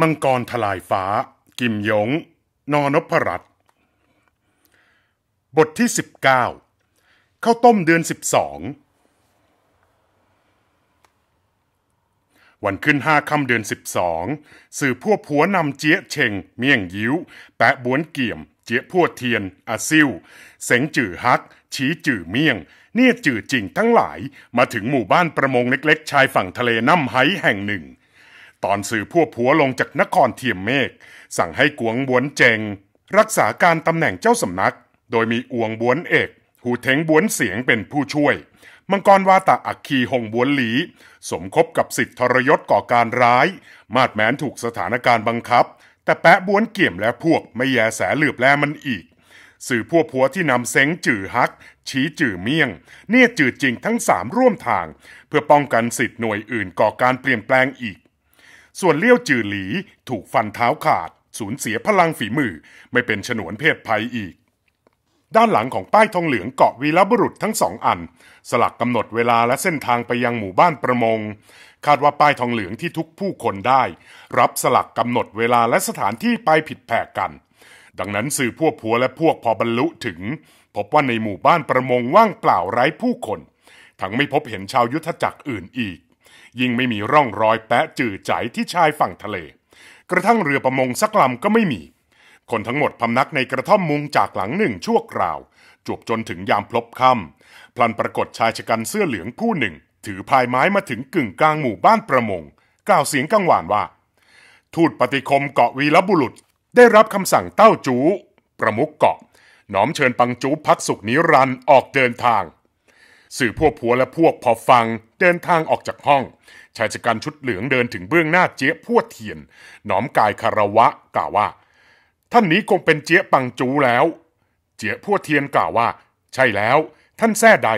มังกรทลายฟ้า กิมยงนอนพรัตบทที่ 19ข้าวต้มเดือน 12 วันขึ้นห้าค่ำเดือน 12 สื่อพวกผัวนำเจี๊ยเชงเมี่ยงยิ้วแปะบวนเกี่ยม เจี๊ยพวเทียน อาซิวเสงจื่อฮักชี้จื่อเมี่ยง เนี่ยจื่อจริงทั้งหลายมาถึงหมู่บ้านประมงเล็กๆ ชายฝั่งทะเลน้ำไฮแห่งหนึ่งตอนสื่อพวกผัวลงจากนครเทียมเมฆสั่งให้กวงบวนเจงรักษาการตำแหน่งเจ้าสำนัก โดยมีอวงบวนเอก หูเทงบวนเสียงเป็นผู้ช่วย มังกรวาตาอักคีหงบวนหลี สมคบกับสิทธิทรยศก่อการร้าย มาดแม้นถูกสถานการณ์บังคับ แต่แปะบวนเกี่ยมและพวก ไม่แยแสเหลือบแลมันอีก สื่อพวกผัวที่นำเซ้งจื่อฮักชี้จื่อเมี่ยง เนี่ยจื่อจริงทั้งสามร่วมทางเพื่อป้องกันสิทธิ์หน่วยอื่นก่อการเปลี่ยนแปลงอีกส่วนเลี้ยวจือหลีถูกฟันเท้าขาด สูญเสียพลังฝีมือ ไม่เป็นฉนวนเพศภัยอีก ด้านหลังของป้ายทองเหลืองเกาะวีรบุรุษทั้งสองอัน สลักกำหนดเวลาและเส้นทางไปยังหมู่บ้านประมง คาดว่าป้ายทองเหลืองที่ทุกผู้คนได้ รับสลักกำหนดเวลาและสถานที่ไปผิดแผกกัน ดังนั้นสื่อพวกผัวและพวกพอบรรลุถึง พบว่าในหมู่บ้านประมงว่างเปล่าไร้ผู้คน ทั้งไม่พบเห็นชาวยุทธจักรอื่นอีกยิ่งไม่มีร่องรอยแปะจืดใจที่ชายฝั่งทะเล กระทั่งเรือประมงสักลำก็ไม่มี คนทั้งหมดพำนักในกระท่อมมุงจากหลังหนึ่งชั่วคราวจวบจนถึงยามพลบค่ำพลันปรากฏชายชะกันเสื้อเหลืองผู้หนึ่ง ถือพายไม้มาถึงกึ่งกลางหมู่บ้านประมงกล่าวเสียงกังวานว่า ทูตปฏิคมเกาะวีรบุรุษ ได้รับคำสั่งเต้าจูประมุกเกาะน้อมเชิญปังจูพักสุขนิรันออกเดินทาง สื่อพวกผัวและพวกพอฟังเดินทางออกจากห้องชายชะกันชุดเหลืองเดินถึงเบื้องหน้าเจ๊พวดเทียน หนอมกายคารวะกล่าวว่า ท่านนี้คงเป็นเจ๊ปังจูแล้ว เจ๊พวดเทียนกล่าวว่า ใช่แล้ว ท่านแท้ใด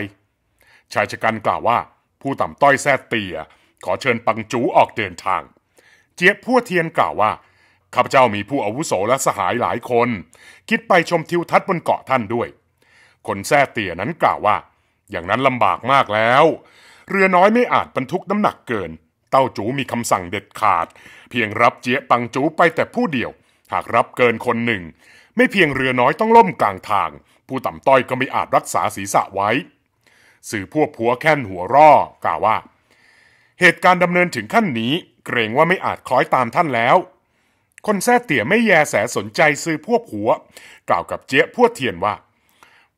ชายชะกันกล่าวว่า ผู้ต่ำต้อยแท้เตียขอเชิญปังจูออกเดินทาง เจ๊พวดเทียนกล่าวว่า ข้าพเจ้ามีผู้อาวุโสและสหายหลายคน คิดไปชมทิวทัศน์บนเกาะท่านด้วย คนแท้เตียนั้นกล่าวว่า อย่างนั้นลำบากมากแล้วเรือน้อยไม่อาจบรรทุกน้ำหนักเกิน เต้าจูมีคำสั่งเด็ดขาด เพียงรับเจี๊ยปังจูไปแต่ผู้เดียว หากรับเกินคนหนึ่ง ไม่เพียงเรือน้อยต้องล่มกลางทาง ผู้ต่ำต้อยก็ไม่อาจรักษาศีรษะไว้ สื่อพวกผัวแค้นหัวร่อกล่าวว่า เหตุการณ์ดำเนินถึงขั้นนี้ เกรงว่าไม่อาจคล้อยตามท่านแล้ว คนแท้เตี่ยไม่แยแสสนใจสื่อพวกผัว กล่าวกับเจี๊พวดเทียนว่า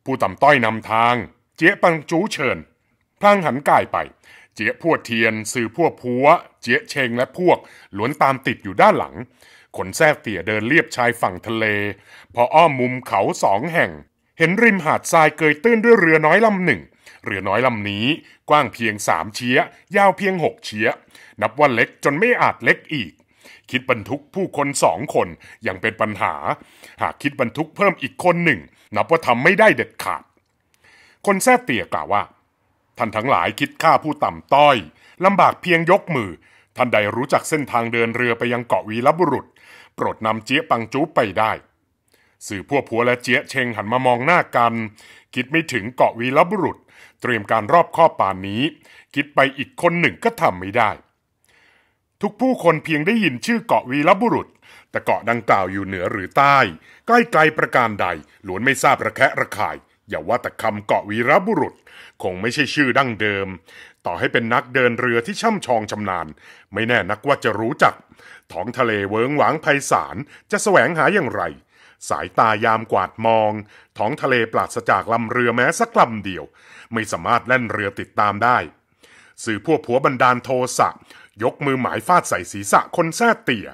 ผู้ต่ำต้อยนำทาง เจี๊ปังจูเชิญพลางหันกายไป เจี๊ยพวดเทียนสื่อพวกพัวเจี๊ยเชงและพวกล้วนตามติดอยู่ด้านหลังขนแท่เตี่ยเดินเรียบชายฝั่งทะเลพออ้อมมุมเขาสองแห่ง เห็นริมหาดทรายเกยตื้นด้วยเรือน้อยลำหนึ่ง เรือน้อยลำนี้ กว้างเพียงสามเชียยาวเพียงหกเชียนับว่าเล็กจนไม่อาจเล็กอีก คิดบรรทุกผู้คนสองคนยังเป็นปัญหา หากคิดบรรทุกเพิ่มอีกคนหนึ่ง นับว่าทำไม่ได้เด็ดขาดคนแท่เตี่ยกล่าวว่าท่านทั้งหลายคิดฆ่าผู้ต่ำต้อย ลำบากเพียงยกมือ ท่านใดรู้จักเส้นทางเดินเรือไปยังเกาะวีรบุรุษ โปรดนำเจี๊ยปังจูไปได้สื่อพวกผัวและเจี๊ยเชงหันมามองหน้ากันคิดไม่ถึงเกาะวีรบุรุษ เตรียมการรอบข้อป่านนี้ คิดไปอีกคนหนึ่งก็ทำไม่ได้ ทุกผู้คนเพียงได้ยินชื่อเกาะวีรบุรุษ แต่เกาะดังกล่าวอยู่เหนือหรือใต้ ใกล้ไกลประการใดล้วนไม่ทราบระแคะระคายอย่าว่าแต่คำเกาะวีรบุรุษคงไม่ใช่ชื่อดั้งเดิม ต่อให้เป็นนักเดินเรือที่ช่ำชองชำนาญ ไม่แน่นักว่าจะรู้จักท้องทะเลเวิงหวางไพศาลจะแสวงหาอย่างไร สายตายามกวาดมองท้องทะเลปราศจากลำเรือแม้สักลำเดียว ไม่สามารถแล่นเรือติดตามได้ สื่อพวกผัวบันดาลโทสะยกมือหมายฟาดใส่ศีรษะคนแท้เตี่ย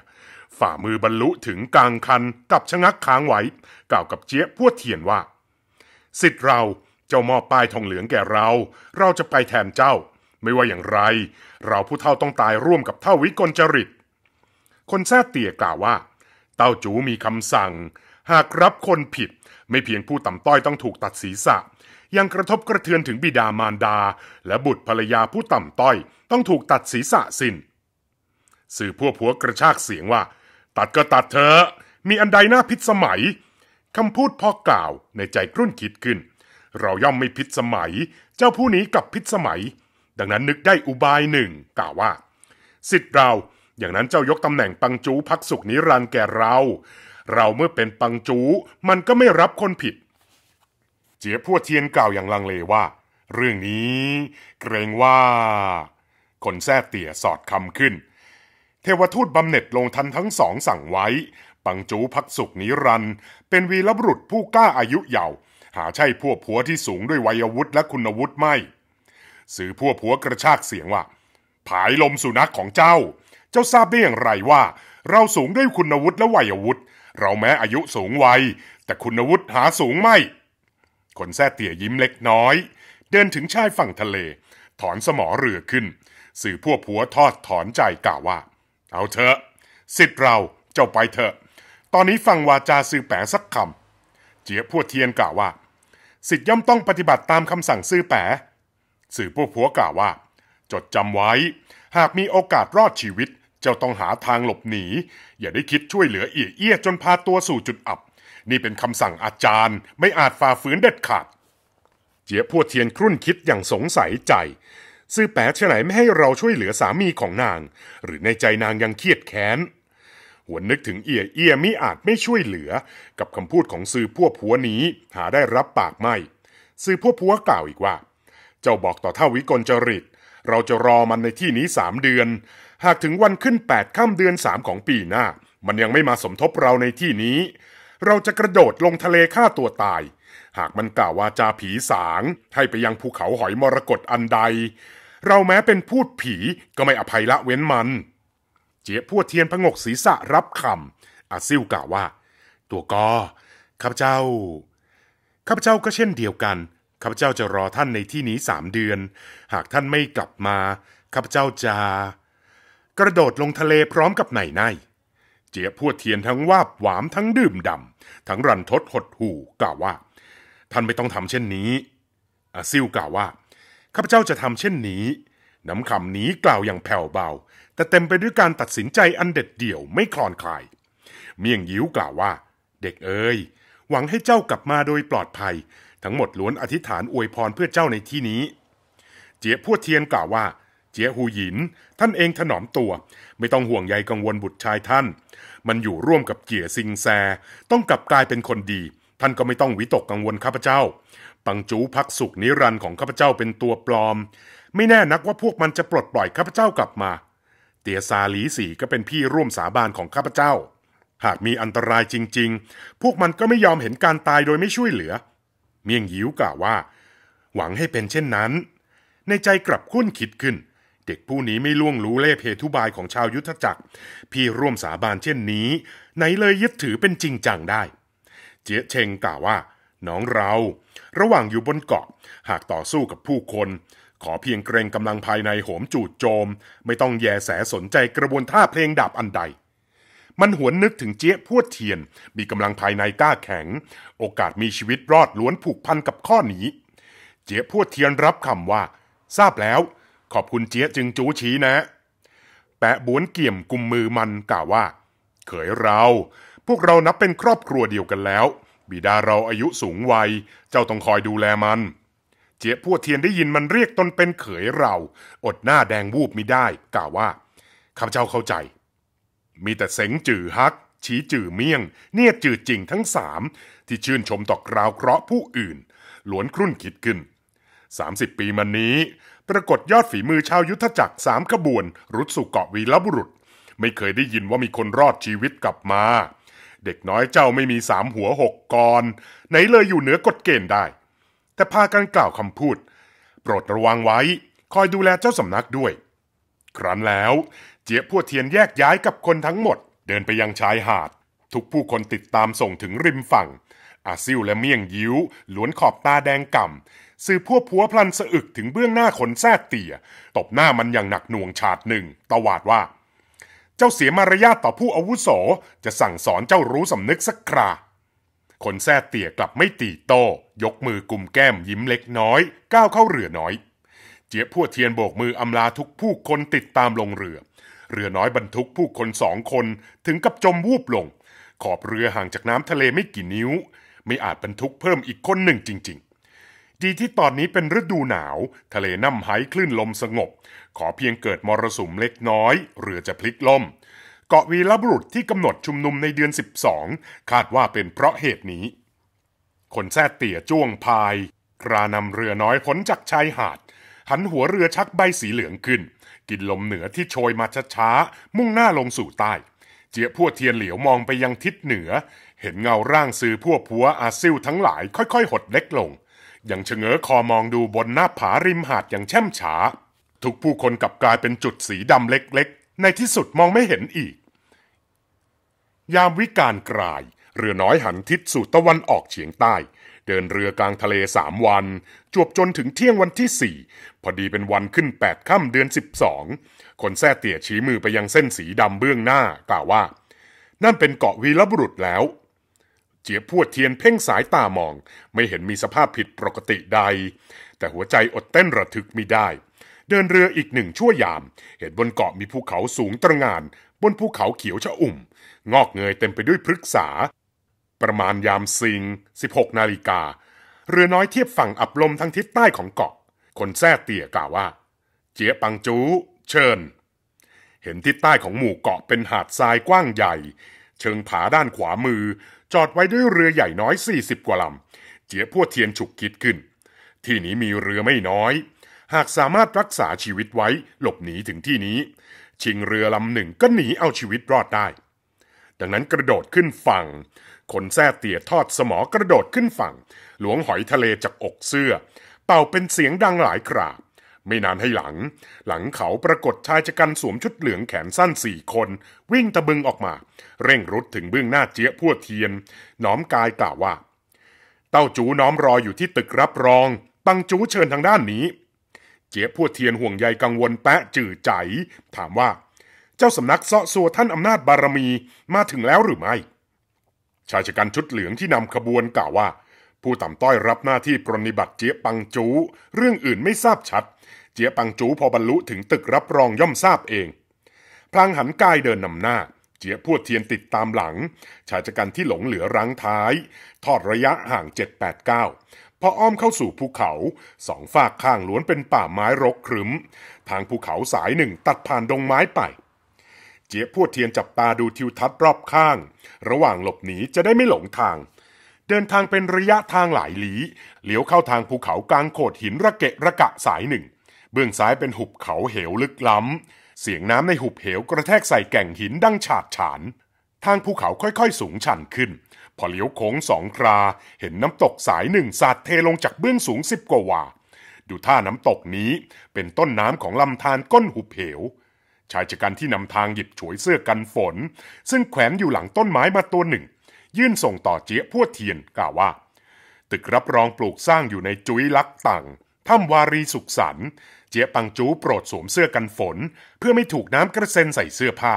ฝ่ามือบรรลุถึงกลางคันกับชะงักค้างไว้กล่าวกับเจี๊ยบพวดเทียนว่าสิทธิ์เรา เจ้ามอบป้ายทองเหลืองแก่เรา เราจะไปแทนเจ้า ไม่ว่าอย่างไร เราผู้เท่าต้องตายร่วมกับเท่าวิกลจริต คนแท้เตี่ยกล่าวว่า เต้าจูมีคำสั่ง หากรับคนผิด ไม่เพียงผู้ต่ำต้อยต้องถูกตัดศีรษะ ยังกระทบกระเทือนถึงบิดามารดา และบุตรภรรยาผู้ต่ำต้อย ต้องถูกตัดศีรษะสิน้น สื่อพวกผัวกระชากเสียงว่า ตัดก็ตัดเถอะ มีอันใดหน้าพิษสมัยคำพูดพอกล่าวในใจครุ่นคิดขึ้น เราย่อมไม่พิษสมัย เจ้าผู้นี้กับพิษสมัย ดังนั้นนึกได้อุบายหนึ่งกล่าวว่าสิทธิ์เรา อย่างนั้นเจ้ายกตำแหน่งปังจูพักสุขนิรันแก่เรา เราเมื่อเป็นปังจูมันก็ไม่รับคนผิด เจี๋ยพัวเทียนกล่าวอย่างลังเลว่า เรื่องนี้เกรงว่า คนแท้เตี่ยสอดคำขึ้น เทวทูตบำเหน็จลงทันทั้งสองสั่งไว้ปังจูพักสุขนิรัน เป็นวีรบุรุษผู้กล้าอายุเยาว์หาใช่พวกผัวที่สูงด้วยวัยวุฒิและคุณวุฒิไม่สื่อพวกผัวกระชากเสียงว่าผายลมสุนัขของเจ้า เจ้าทราบได้อย่างไรว่า เราสูงด้วยคุณวุฒิและวัยวุฒิเราแม้อายุสูงวัย แต่คุณวุฒิหาสูงไม่ คนแท้เตี่ยยิ้มเล็กน้อย เดินถึงชายฝั่งทะเล ถอนสมอเรือขึ้นสื่อพวกผัวทอดถอนใจกล่าวว่า เอาเถอะสิทธิ์เราเจ้าไปเถอะตอนนี้ฟังวาจาซื่อแปะสักคำ เจี๋ยพวดเทียนกล่าวว่า สิทธิย่อมต้องปฏิบัติตามคำสั่งซื่อแปะสื่อพวกผัวกล่าวว่า จดจำไว้หากมีโอกาสรอดชีวิต เจ้าต้องหาทางหลบหนี อย่าได้คิดช่วยเหลือเอี่ยเอี้ยจนพาตัวสู่จุดอับ นี่เป็นคำสั่งอาจารย์ไม่อาจฝ่าฝืนเด็ดขาด เจี๋ยพวดเทียนครุ่นคิดอย่างสงสัยใจซื่อแปะเฉนไหนไม่ให้เราช่วยเหลือสามีของนาง หรือในใจนางยังเครียดแค้นหวนนึกถึงเอียเอียมิอาจไม่ช่วยเหลือกับคำพูดของซื่อพวกผัวนี้หาได้รับปากไม่ซื่อพวกผัวกล่าวอีกว่า เจ้าบอกต่อเท่าวิกลจริต เราจะรอมันในที่นี้สามเดือน หากถึงวันขึ้นแปดข้ามเดือนสามของปีหน้ามันยังไม่มาสมทบเราในที่นี้ เราจะกระโดดลงทะเลฆ่าตัวตาย หากมันกล่าววาจาผีสาง ให้ไปยังภูเขาหอยมรกตอันใด เราแม้เป็นพูดผีก็ไม่อภัยละเว้นมันเจี๊ยบพวดเทียนพงกศีรษะรับคำ อาซิ่วกล่าวว่า ตัวกอข้าพเจ้า ข้าพเจ้าก็เช่นเดียวกัน ข้าพเจ้าจะรอท่านในที่นี้สามเดือน หากท่านไม่กลับมา ข้าพเจ้าจะ กระโดดลงทะเลพร้อมกับไหนไนเจี๊ยบพวดเทียนทั้งวาบหวามทั้งดื่มดำทั้งรันทดหดหู่กล่าวว่า ท่านไม่ต้องทำเช่นนี้อาซิ่วกล่าวว่า ข้าพเจ้าจะทำเช่นนี้ น้ำคำนี้กล่าวอย่างแผ่วเบาแต่เต็มไปด้วยการตัดสินใจอันเด็ดเดี่ยวไม่คลอนคลาย เมียงยิ้วกล่าวว่า เด็กเอ๋ยหวังให้เจ้ากลับมาโดยปลอดภัย ทั้งหมดล้วนอธิษฐานอวยพรเพื่อเจ้าในที่นี้ เจี๋ยพวดเทียนกล่าวว่า เจี๋ยหูหยิน ท่านเองถนอมตัว ไม่ต้องห่วงใยกังวลบุตรชายท่าน มันอยู่ร่วมกับเจี๋ยซิงแซ ต้องกลับกลายเป็นคนดี ท่านก็ไม่ต้องวิตกกังวลข้าพเจ้าปังจูพักสุขนิรันดร์ของข้าพเจ้าเป็นตัวปลอม ไม่แน่นักว่าพวกมันจะปลดปล่อยข้าพเจ้ากลับมาเตียซาหลีสีก็เป็นพี่ร่วมสาบานของข้าพเจ้า หากมีอันตรายจริงๆ พวกมันก็ไม่ยอมเห็นการตายโดยไม่ช่วยเหลือ เมียงยิ้วกล่าวว่า หวังให้เป็นเช่นนั้น ในใจกลับคุ้นคิดขึ้น เด็กผู้นี้ไม่ล่วงรู้เล่เพทุบายของชาวยุทธจักร พี่ร่วมสาบานเช่นนี้ ไหนเลยยึดถือเป็นจริงจังได้ เจ๊เชงกล่าวว่า น้องเรา ระหว่างอยู่บนเกาะ หากต่อสู้กับผู้คนขอเพียงเกรงกำลังภายในโหมจูดโจม ไม่ต้องแยแสสนใจกระบวนท่าเพลงดาบอันใด มันหวนนึกถึงเจี๊ยพวดเทียน มีกำลังภายในกล้าแข็ง โอกาสมีชีวิตรอดล้วนผูกพันกับข้อนี้ เจี๊ยพวดเทียนรับคำว่า ทราบแล้ว ขอบคุณเจี๊ยจึงจูชี้นะ แปะบวนเกี่ยมกุมมือมันกล่าวว่าเขยเรา พวกเรานับเป็นครอบครัวเดียวกันแล้ว บิดาเราอายุสูงวัย เจ้าต้องคอยดูแลมันจี๊ยพัวเทียนได้ยินมันเรียกตนเป็นเขยเรา อดหน้าแดงวูบมิได้ กล่าวว่าข้าพเจ้าเข้าใจ มีแต่เสงจื่อฮัก ชี้จื่อเมี่ยง เนี่ยจื่อจริงทั้งสามที่ชื่นชมต่อกราวเคราะห์ผู้อื่นล้วนครุ่นคิดขึ้น30ปีมานี้ ปรากฏยอดฝีมือชาวยุทธจักรสามขบวน รุดสู่เกาะวีรบุรุษ ไม่เคยได้ยินว่ามีคนรอดชีวิตกลับมา เด็กน้อยเจ้าไม่มีสามหัวหกกรไหนเลยอยู่เหนือกฎเกณฑ์ได้แต่พากันกล่าวคำพูด โปรดระวังไว้ คอยดูแลเจ้าสำนักด้วย ครั้นแล้วเจี๊ยบพัวเทียนแยกย้ายกับคนทั้งหมด เดินไปยังชายหาด ทุกผู้คนติดตามส่งถึงริมฝั่ง อาซิวและเมี่ยงยิ้วล้วนขอบตาแดงก่ำสื่อพวกผัวพลันสะอึกถึงเบื้องหน้าขนแท้เตี่ย ตบหน้ามันอย่างหนักหน่วงฉาดหนึ่งตวาดว่า เจ้าเสียมารยาทต่อผู้อาวุโสจะสั่งสอนเจ้ารู้สำนึกสักคราคนแท่เตี่ยกลับไม่ตีโตยกมือกลุ่มแก้มยิ้มเล็กน้อยก้าวเข้าเรือน้อย เจี๊ยบพัวเทียนโบกมืออำลาทุกผู้คนติดตามลงเรือ เรือน้อยบรรทุกผู้คนสองคนถึงกับจมวูบลง ขอบเรือห่างจากน้ำทะเลไม่กี่นิ้ว ไม่อาจบรรทุกเพิ่มอีกคนหนึ่งจริงๆ ดีที่ตอนนี้เป็นฤดูหนาว ทะเลน้ำไห้คลื่นลมสงบ ขอเพียงเกิดมรสุมเล็กน้อยเรือจะพลิกล่มเกาะวีรบุรุษที่กำหนดชุมนุมในเดือน 12คาดว่าเป็นเพราะเหตุนี้ คนแท้เตี่ยจ้วงพายกรานำเรือน้อยพ้นจากชายหาด หันหัวเรือชักใบสีเหลืองขึ้น กินลมเหนือที่โชยมาช้าๆมุ่งหน้าลงสู่ใต้เจียพวเทียนเหลียวมองไปยังทิศเหนือ เห็นเงาร่างซื้อพวกผพัวอาซิลทั้งหลายค่อยๆหดเล็กลงยังเฉงอคอมองดูบนหน้าผาริมหาดอย่างแช่มฉาทุกผู้คนกลับกลายเป็นจุดสีดำเล็กๆในที่สุดมองไม่เห็นอีก ยามวิการกลายเรือน้อยหันทิศสู่ตะวันออกเฉียงใต้ เดินเรือกลางทะเลสามวัน จวบจนถึงเที่ยงวันที่สี่พอดีเป็นวันขึ้นแปดค่ำเดือนสิบสองคนแท้เตี่ยชี้มือไปยังเส้นสีดำเบื้องหน้า กล่าวว่า นั่นเป็นเกาะวีรบุรุษแล้ว เจียบพวดเทียนเพ่งสายตามอง ไม่เห็นมีสภาพผิดปกติใด แต่หัวใจอดเต้นระทึกไม่ได้เดินเรืออีกหนึ่งชั่วยาม เห็นบนเกาะมีภูเขาสูงตระหง่าน บนภูเขาเขียวชะอุ่ม งอกเงยเต็มไปด้วยพฤกษา ประมาณยามสิง 16นาฬิกาเรือน้อยเทียบฝั่งอับลมทางทิศใต้ของเกาะ คนแท้เตี่ยกล่าวว่า เจี๊ยปังจูเชิญ เห็นทิศใต้ของหมู่เกาะเป็นหาดทรายกว้างใหญ่ เชิงผาด้านขวามือ จอดไว้ด้วยเรือใหญ่น้อย40กว่าลำเจี๊ยพัวเทียนฉุกคิดขึ้น ที่นี้มีเรือไม่น้อยหากสามารถรักษาชีวิตไว้หลบหนีถึงที่นี้ ชิงเรือลำหนึ่งก็หนีเอาชีวิตรอดได้ ดังนั้นกระโดดขึ้นฝั่ง คนแท้เตี่ยทอดสมอกระโดดขึ้นฝั่ง หลวงหอยทะเลจากอกเสื้อ เป่าเป็นเสียงดังหลายคราไม่นานให้หลัง หลังเขาปรากฏชายจักรันสวมชุดเหลืองแขนสั้นสี่คน วิ่งตะบึงออกมา เร่งรุดถึงเบื้องหน้าเจี๊ยพัวเทียน น้อมกายกล่าวว่า เต้าจูน้อมรออยู่ที่ตึกรับรองปังจูเชิญทางด้านนี้เจี๊ยบพัดเทียนห่วงใยกังวลแปะจื่อใจ ถามว่า เจ้าสำนักเซาะสัวท่านอำนาจบารมีมาถึงแล้วหรือไม่ ชายชะกันชุดเหลืองที่นำขบวนกล่าวว่า ผู้ต่ำต้อยรับหน้าที่ปรนิบัติเจี๊ยปังจู เรื่องอื่นไม่ทราบชัด เจี๊ยปังจูพอบรรลุถึงตึกรับรองย่อมทราบเอง พลางหันกายเดินนำหน้าเจี๊ยพวดเทียนติดตามหลังชายชะกันที่หลงเหลือรังท้ายทอดระยะห่างเเจ็ดดแปก้าพออ้อมเข้าสู่ภูเขาสองฝากข้างล้วนเป็นป่าไม้รกครึ้มทางภูเขาสายหนึ่งตัดผ่านดงไม้ไป เจี๊ยบพวดเทียนจับตาดูทิวทัศน์รอบข้าง ระหว่างหลบหนีจะได้ไม่หลงทาง เดินทางเป็นระยะทางหลายลี้เลี้ยวเข้าทางภูเขากลางโขดหินระเกะระกะสายหนึ่ง เบื้องซ้ายเป็นหุบเขาเหวลึกล้ำเสียงน้ำในหุบเหวกระแทกใส่แก่งหินดังฉาดฉาน ทางภูเขาค่อยๆสูงชันขึ้นพอเลี้ยวโค้งสองครา เห็นน้ำตกสายหนึ่งสาดเทลงจากเบื้องสูงสิบกว่าวาดูท่าน้ำตกนี้ เป็นต้นน้ำของลำธารก้นหุบเหว ชายชะกันที่นำทางหยิบฉวยเสื้อกันฝน ซึ่งแขวนอยู่หลังต้นไม้มาตัวหนึ่ง ยื่นส่งต่อเจี๊ยพวดเทียนกล่าวว่า ตึกรับรองปลูกสร้างอยู่ในจุ้ยลักตังถ้ำวารีสุขสันเจี๊ยปังจูโปรดสวมเสื้อกันฝน เพื่อไม่ถูกน้ำกระเซ็นใส่เสื้อผ้า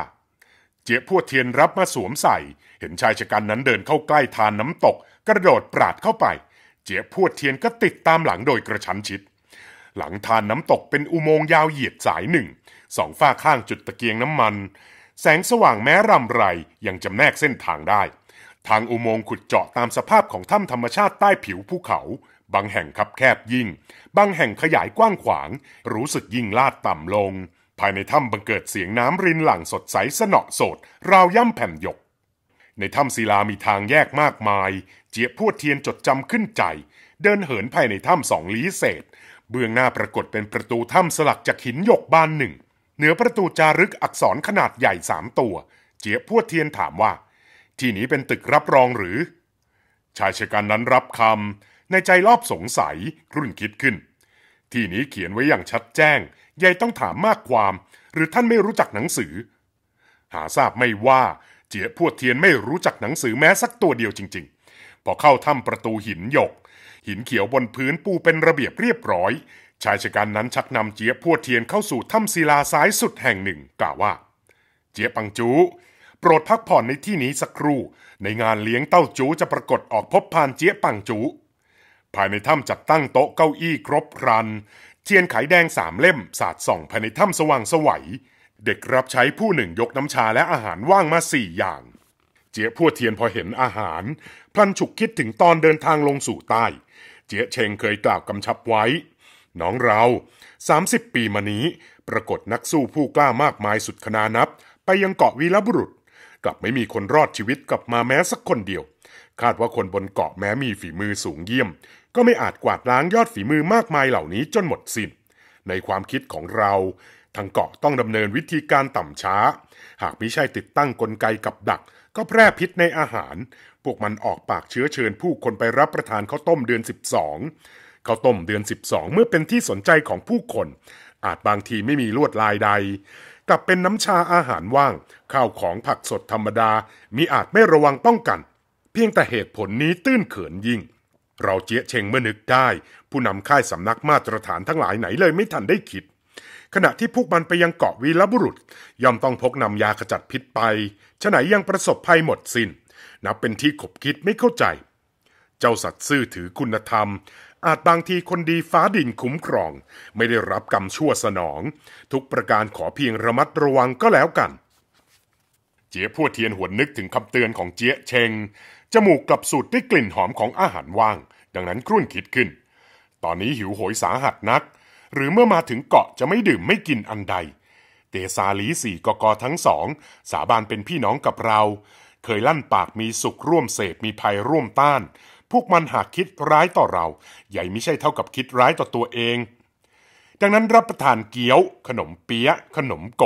เจี๊ยพววเทียนรับมาสวมใส่ เห็นชายชะกันนั้นเดินเข้าใกล้ทานน้ำตก กระโดดปราดเข้าไป เจี๊ยพววเทียนก็ติดตามหลังโดยกระชั้นชิด หลังทานน้ำตกเป็นอุโมงค์ยาวเหยียดสายหนึ่ง สองฝ้าข้างจุดตะเกียงน้ำมัน แสงสว่างแม้รำไรยังจำแนกเส้นทางได้ ทางอุโมงค์ขุดเจาะตามสภาพของถ้ำธรรมชาติใต้ผิวภูเขา บางแห่งคับแคบยิ่ง บางแห่งขยายกว้างขวาง รู้สึกยิ่งลาดต่ำลงภายในถ้ำบังเกิดเสียงน้ำรินหลั่งสดใสสนอโสดราวย่ำแผ่นหยก ในถ้ำศิลามีทางแยกมากมาย เจี๊ยบพวดเทียนจดจำขึ้นใจเดินเหินภายในถ้ำสองลี้เศษ เบื้องหน้าปรากฏเป็นประตูถ้ำสลักจากหินหยกบานหนึ่งเหนือประตูจารึกอักษรขนาดใหญ่สามตัว เจี๊ยบพวดเทียนถามว่า ที่นี้เป็นตึกรับรองหรือ ชายชะกันนั้นรับคำในใจรอบสงสัยรุ่นคิดขึ้นที่นี้เขียนไว้อย่างชัดแจ้งยายต้องถามมากความหรือท่านไม่รู้จักหนังสือ หาทราบไม่ว่าเจี๋ยพวดเทียนไม่รู้จักหนังสือแม้สักตัวเดียวจริง ๆ พอเข้าถ้ำประตูหินหยก หินเขียวบนพื้นปูเป็นระเบียบเรียบร้อย ชายชะกันนั้นชักนำเจี๋ยพวดเทียนเข้าสู่ถ้ำศิลาซ้ายสุดแห่งหนึ่ง กล่าวว่าเจี๋ยปังจูโปรดพักผ่อนในที่นี้สักครู่ในงานเลี้ยงเต้าจูจะปรากฏออกพบพานเจี๊ยปังจูภายในถ้ำจัดตั้งโต๊ะเก้าอี้ครบครันเทียนไขแดงสามเล่ม สาดส่องภายในถ้ำสว่างสวัยเด็กรับใช้ผู้หนึ่งยกน้ำชาและอาหารว่างมาสี่อย่าง เจี๊ยพัวเทียนพอเห็นอาหารพลันฉุกคิดถึงตอนเดินทางลงสู่ใต้ เจี๊ยเชงเคยกล่าวกำชับไว้ น้องเราส0ามิบปีมานี้ปรากฏนักสู้ผู้กล้ามากมายสุดคณานับ ไปยังเกาะวีรบุรุษ กลับไม่มีคนรอดชีวิตกลับมาแม้สักคนเดียวคาดว่าคนบนเกาะแม้มีฝีมือสูงเยี่ยม ก็ไม่อาจกวาดล้างยอดฝีมือมากมายเหล่านี้จนหมดสิ้นในความคิดของเราทางเกาะต้องดำเนินวิธีการต่ำช้า หากมิใช่ติดตั้งกลไกกับดัก ก็แพร่พิษในอาหารพวกมันออกปากเชื้อเชิญผู้คนไปรับประทานข้าวต้มเดือน 12ข้าวต้มเดือน 12 เมื่อเป็นที่สนใจของผู้คน อาจบางทีไม่มีลวดลายใดกลับเป็นน้ำชาอาหารว่างข้าวของผักสดธรรมดามีอาจไม่ระวังป้องกันพียงแต่เหตุผลนี้ตื้นเขินยิ่ง เราเจี๊ยเชงเมื่อนึกได้ ผู้นำค่ายสำนักมาตรฐานทั้งหลายไหนเลยไม่ทันได้คิด ขณะที่พวกมันไปยังเกาะวีรบุรุษ ย่อมต้องพกนำยาขจัดพิษไป ฉะไหนยังประสบภัยหมดสิน้น นับเป็นที่ขบคิดไม่เข้าใจ เจ้าสัตว์ซื่อถือคุณธรรม อาจบางทีคนดีฟ้าดินคุ้มครอง ไม่ได้รับกรรมชั่วสนอง ทุกประการขอเพียงระมัดระวังก็แล้วกัน เจี๊ยพวดเทียนหวนนึกถึงคำเตือนของเจี๊ยเชงจมูกกลับสูดได้กลิ่นหอมของอาหารว่าง ดังนั้นครุ่นคิดขึ้น ตอนนี้หิวโหยสาหัสนัก หรือเมื่อมาถึงเกาะจะไม่ดื่มไม่กินอันใด เตซาลีสี่กกทั้งสอง สาบานเป็นพี่น้องกับเรา เคยลั่นปากมีสุขร่วมเสพมีภัยร่วมต้าน พวกมันหากคิดร้ายต่อเรา ใหญ่ไม่ใช่เท่ากับคิดร้ายต่อตัวเอง ดังนั้นรับประทานเกี๊ยว ขนมเปี๊ยะขนมโก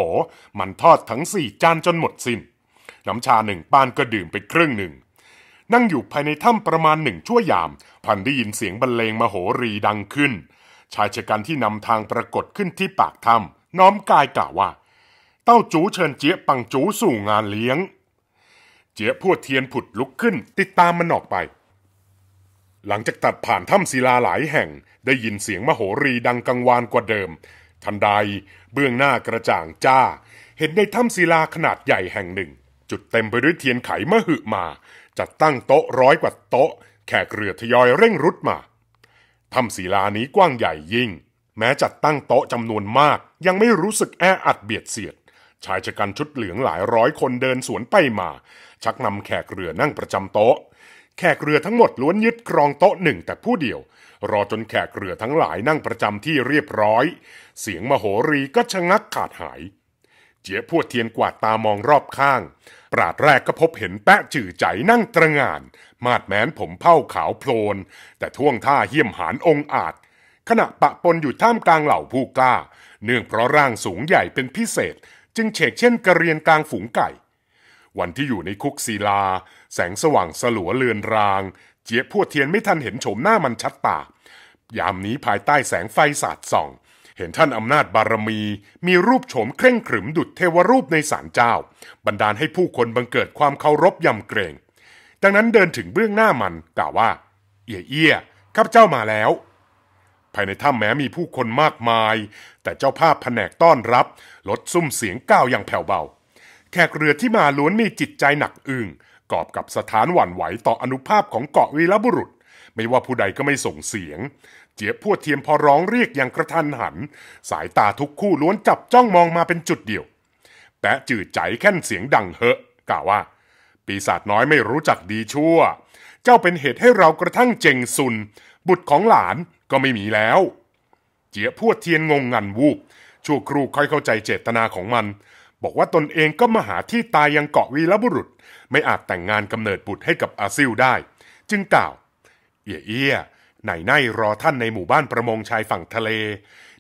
มันทอดทั้งสี่จานจนหมดสิน้นน้ำชาหนึ่งปานก็ดื่มไปครึ่งหนึ่งนั่งอยู่ภายในถ้ำประมาณหนึ่งชั่วยามพันได้ยินเสียงบรรเลงมโหรีดังขึ้น ชายชะกันที่นำทางปรากฏขึ้นที่ปากถ้ำน้อมกายกล่าวว่า เต้าจูเชิญเจี๊ยปังจู สู่งานเลี้ยง เจี๊ยพวดเทียนผุดลุกขึ้นติดตามมันออกไป หลังจากตัดผ่านถ้ำศิลาหลายแห่ง ได้ยินเสียงมโหรีดังกังวานกว่าเดิม ทันใดเบื้องหน้ากระจ่างจ้า เห็นในถ้ำศิลาขนาดใหญ่แห่งหนึ่ง จุดเต็มไปด้วยเทียนไขมหึมาจัดตั้งโต๊ะร้อยกว่าโต๊ะแขกเรือทยอยเร่งรุดมาทำศีลานี้กว้างใหญ่ยิ่ง แม้จัดตั้งโต๊ะจำนวนมาก ยังไม่รู้สึกแออัดเบียดเสียด ชายชะกันชุดเหลืองหลายร้อยคนเดินสวนไปมา ชักนำแขกเรือนั่งประจำโต๊ะ แขกเรือทั้งหมดล้วนยึดครองโต๊ะหนึ่งแต่ผู้เดียว รอจนแขกเรือทั้งหลายนั่งประจำที่เรียบร้อย เสียงมโหรี ก็ชะงักขาดหาย เจี๊ยพวดเทียนกวาดตามองรอบข้างปราดแรกก็พบเห็นแปะจื่อใจนั่งตระงาน มาดแม้นผมเผ้าขาวโพลน แต่ท่วงท่าเหี้ยมหานองอาจ ขณะปะปนอยู่ท่ามกลางเหล่าผู้กล้า เนื่องเพราะร่างสูงใหญ่เป็นพิเศษ จึงเฉกเช่นกระเรียนกลางฝูงไก่ วันที่อยู่ในคุกศีลา แสงสว่างสลัวเลือนราง เจี๊ยบพวดเทียนไม่ทันเห็นโฉมหน้ามันชัดตายามนี้ภายใต้แสงไฟสาดส่องเห็นท่านอำนาจบารมี มีรูปโฉมเคร่งขรึมดุจเทวรูปในศาลเจ้า บันดาลให้ผู้คนบังเกิดความเคารพยำเกรงดังนั้นเดินถึงเบื้องหน้ามันกล่าวว่า เอียเอียข้าพเจ้ามาแล้ว ภายในถ้ำแม้มีผู้คนมากมาย แต่เจ้าภาพแผนกต้อนรับ ลดซุ้มเสียงก้าวอย่างแผ่วเบาแขกเรือที่มาล้วนมีจิตใจหนักอึ้งกอบกับสถานหวั่นไหวต่ออนุภาพของเกาะวีรบุรุษ ไม่ว่าผู้ใดก็ไม่ส่งเสียงเจี๊ยบพวดเทียมพอร้องเรียกอย่างกระทันหัน สายตาทุกคู่ล้วนจับจ้องมองมาเป็นจุดเดียวแต่จืดใจแค่นเสียงดังเหอะกล่าวว่า ปีศาจน้อยไม่รู้จักดีชั่ว เจ้าเป็นเหตุให้เรากระทั่งเจงซุน บุตรของหลานก็ไม่มีแล้ว เจี๊ยบพวดเทียนงงงันวูบ ชั่วครูค่อยเข้าใจเจตนาของมัน บอกว่าตนเองก็มาหาที่ตายยังเกาะวีรบุรุษ ไม่อาจแต่งงานกำเนิดบุตรให้กับอาซิลได้ จึงกล่าว เอียเอียนายไนรอท่านในหมู่บ้านประมงชายฝั่งทะเล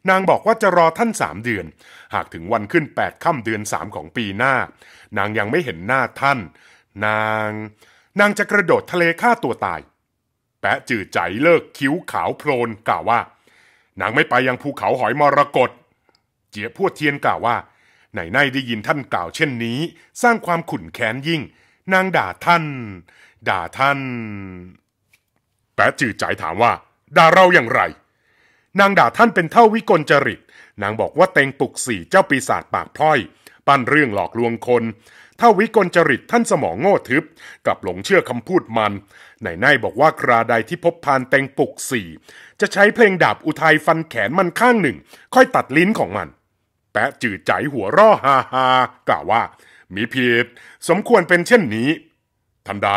นางบอกว่าจะรอท่านสามเดือน หากถึงวันขึ้นแปดค่ำเดือนสามของปีหน้า นางยังไม่เห็นหน้าท่าน นาง นางจะกระโดดทะเลฆ่าตัวตาย แปะจืดใจเลิกคิ้วขาวโพลนกล่าวว่า นางไม่ไปยังภูเขาหอยมรกตเจี๋ยพวดเทียนกล่าวว่าไหนไนได้ยินท่านกล่าวเช่นนี้ สร้างความขุ่นแค้นยิ่ง นางด่าท่าน ด่าท่านแต่จืดจ่ายถามว่า ด่าเราอย่างไร นางด่าท่านเป็นเท่าวิกลจริต นางบอกว่าเต็งปุกสี่เจ้าปีศาจปากพร้อย ปั้นเรื่องหลอกลวงคน เท่าวิกลจริตท่านสมองโง่ทึบกับหลงเชื่อคำพูดมันนหนาบอกว่าคราใดที่พบพานเต็งปุกสี่ จะใช้เพลงดาบอุทัยฟันแขนมันข้างหนึ่ง ค่อยตัดลิ้นของมัน แปะจืดใจหัวร่อฮาฮากล่าวว่า มีผิดสมควรเป็นเช่นนี้ทันใด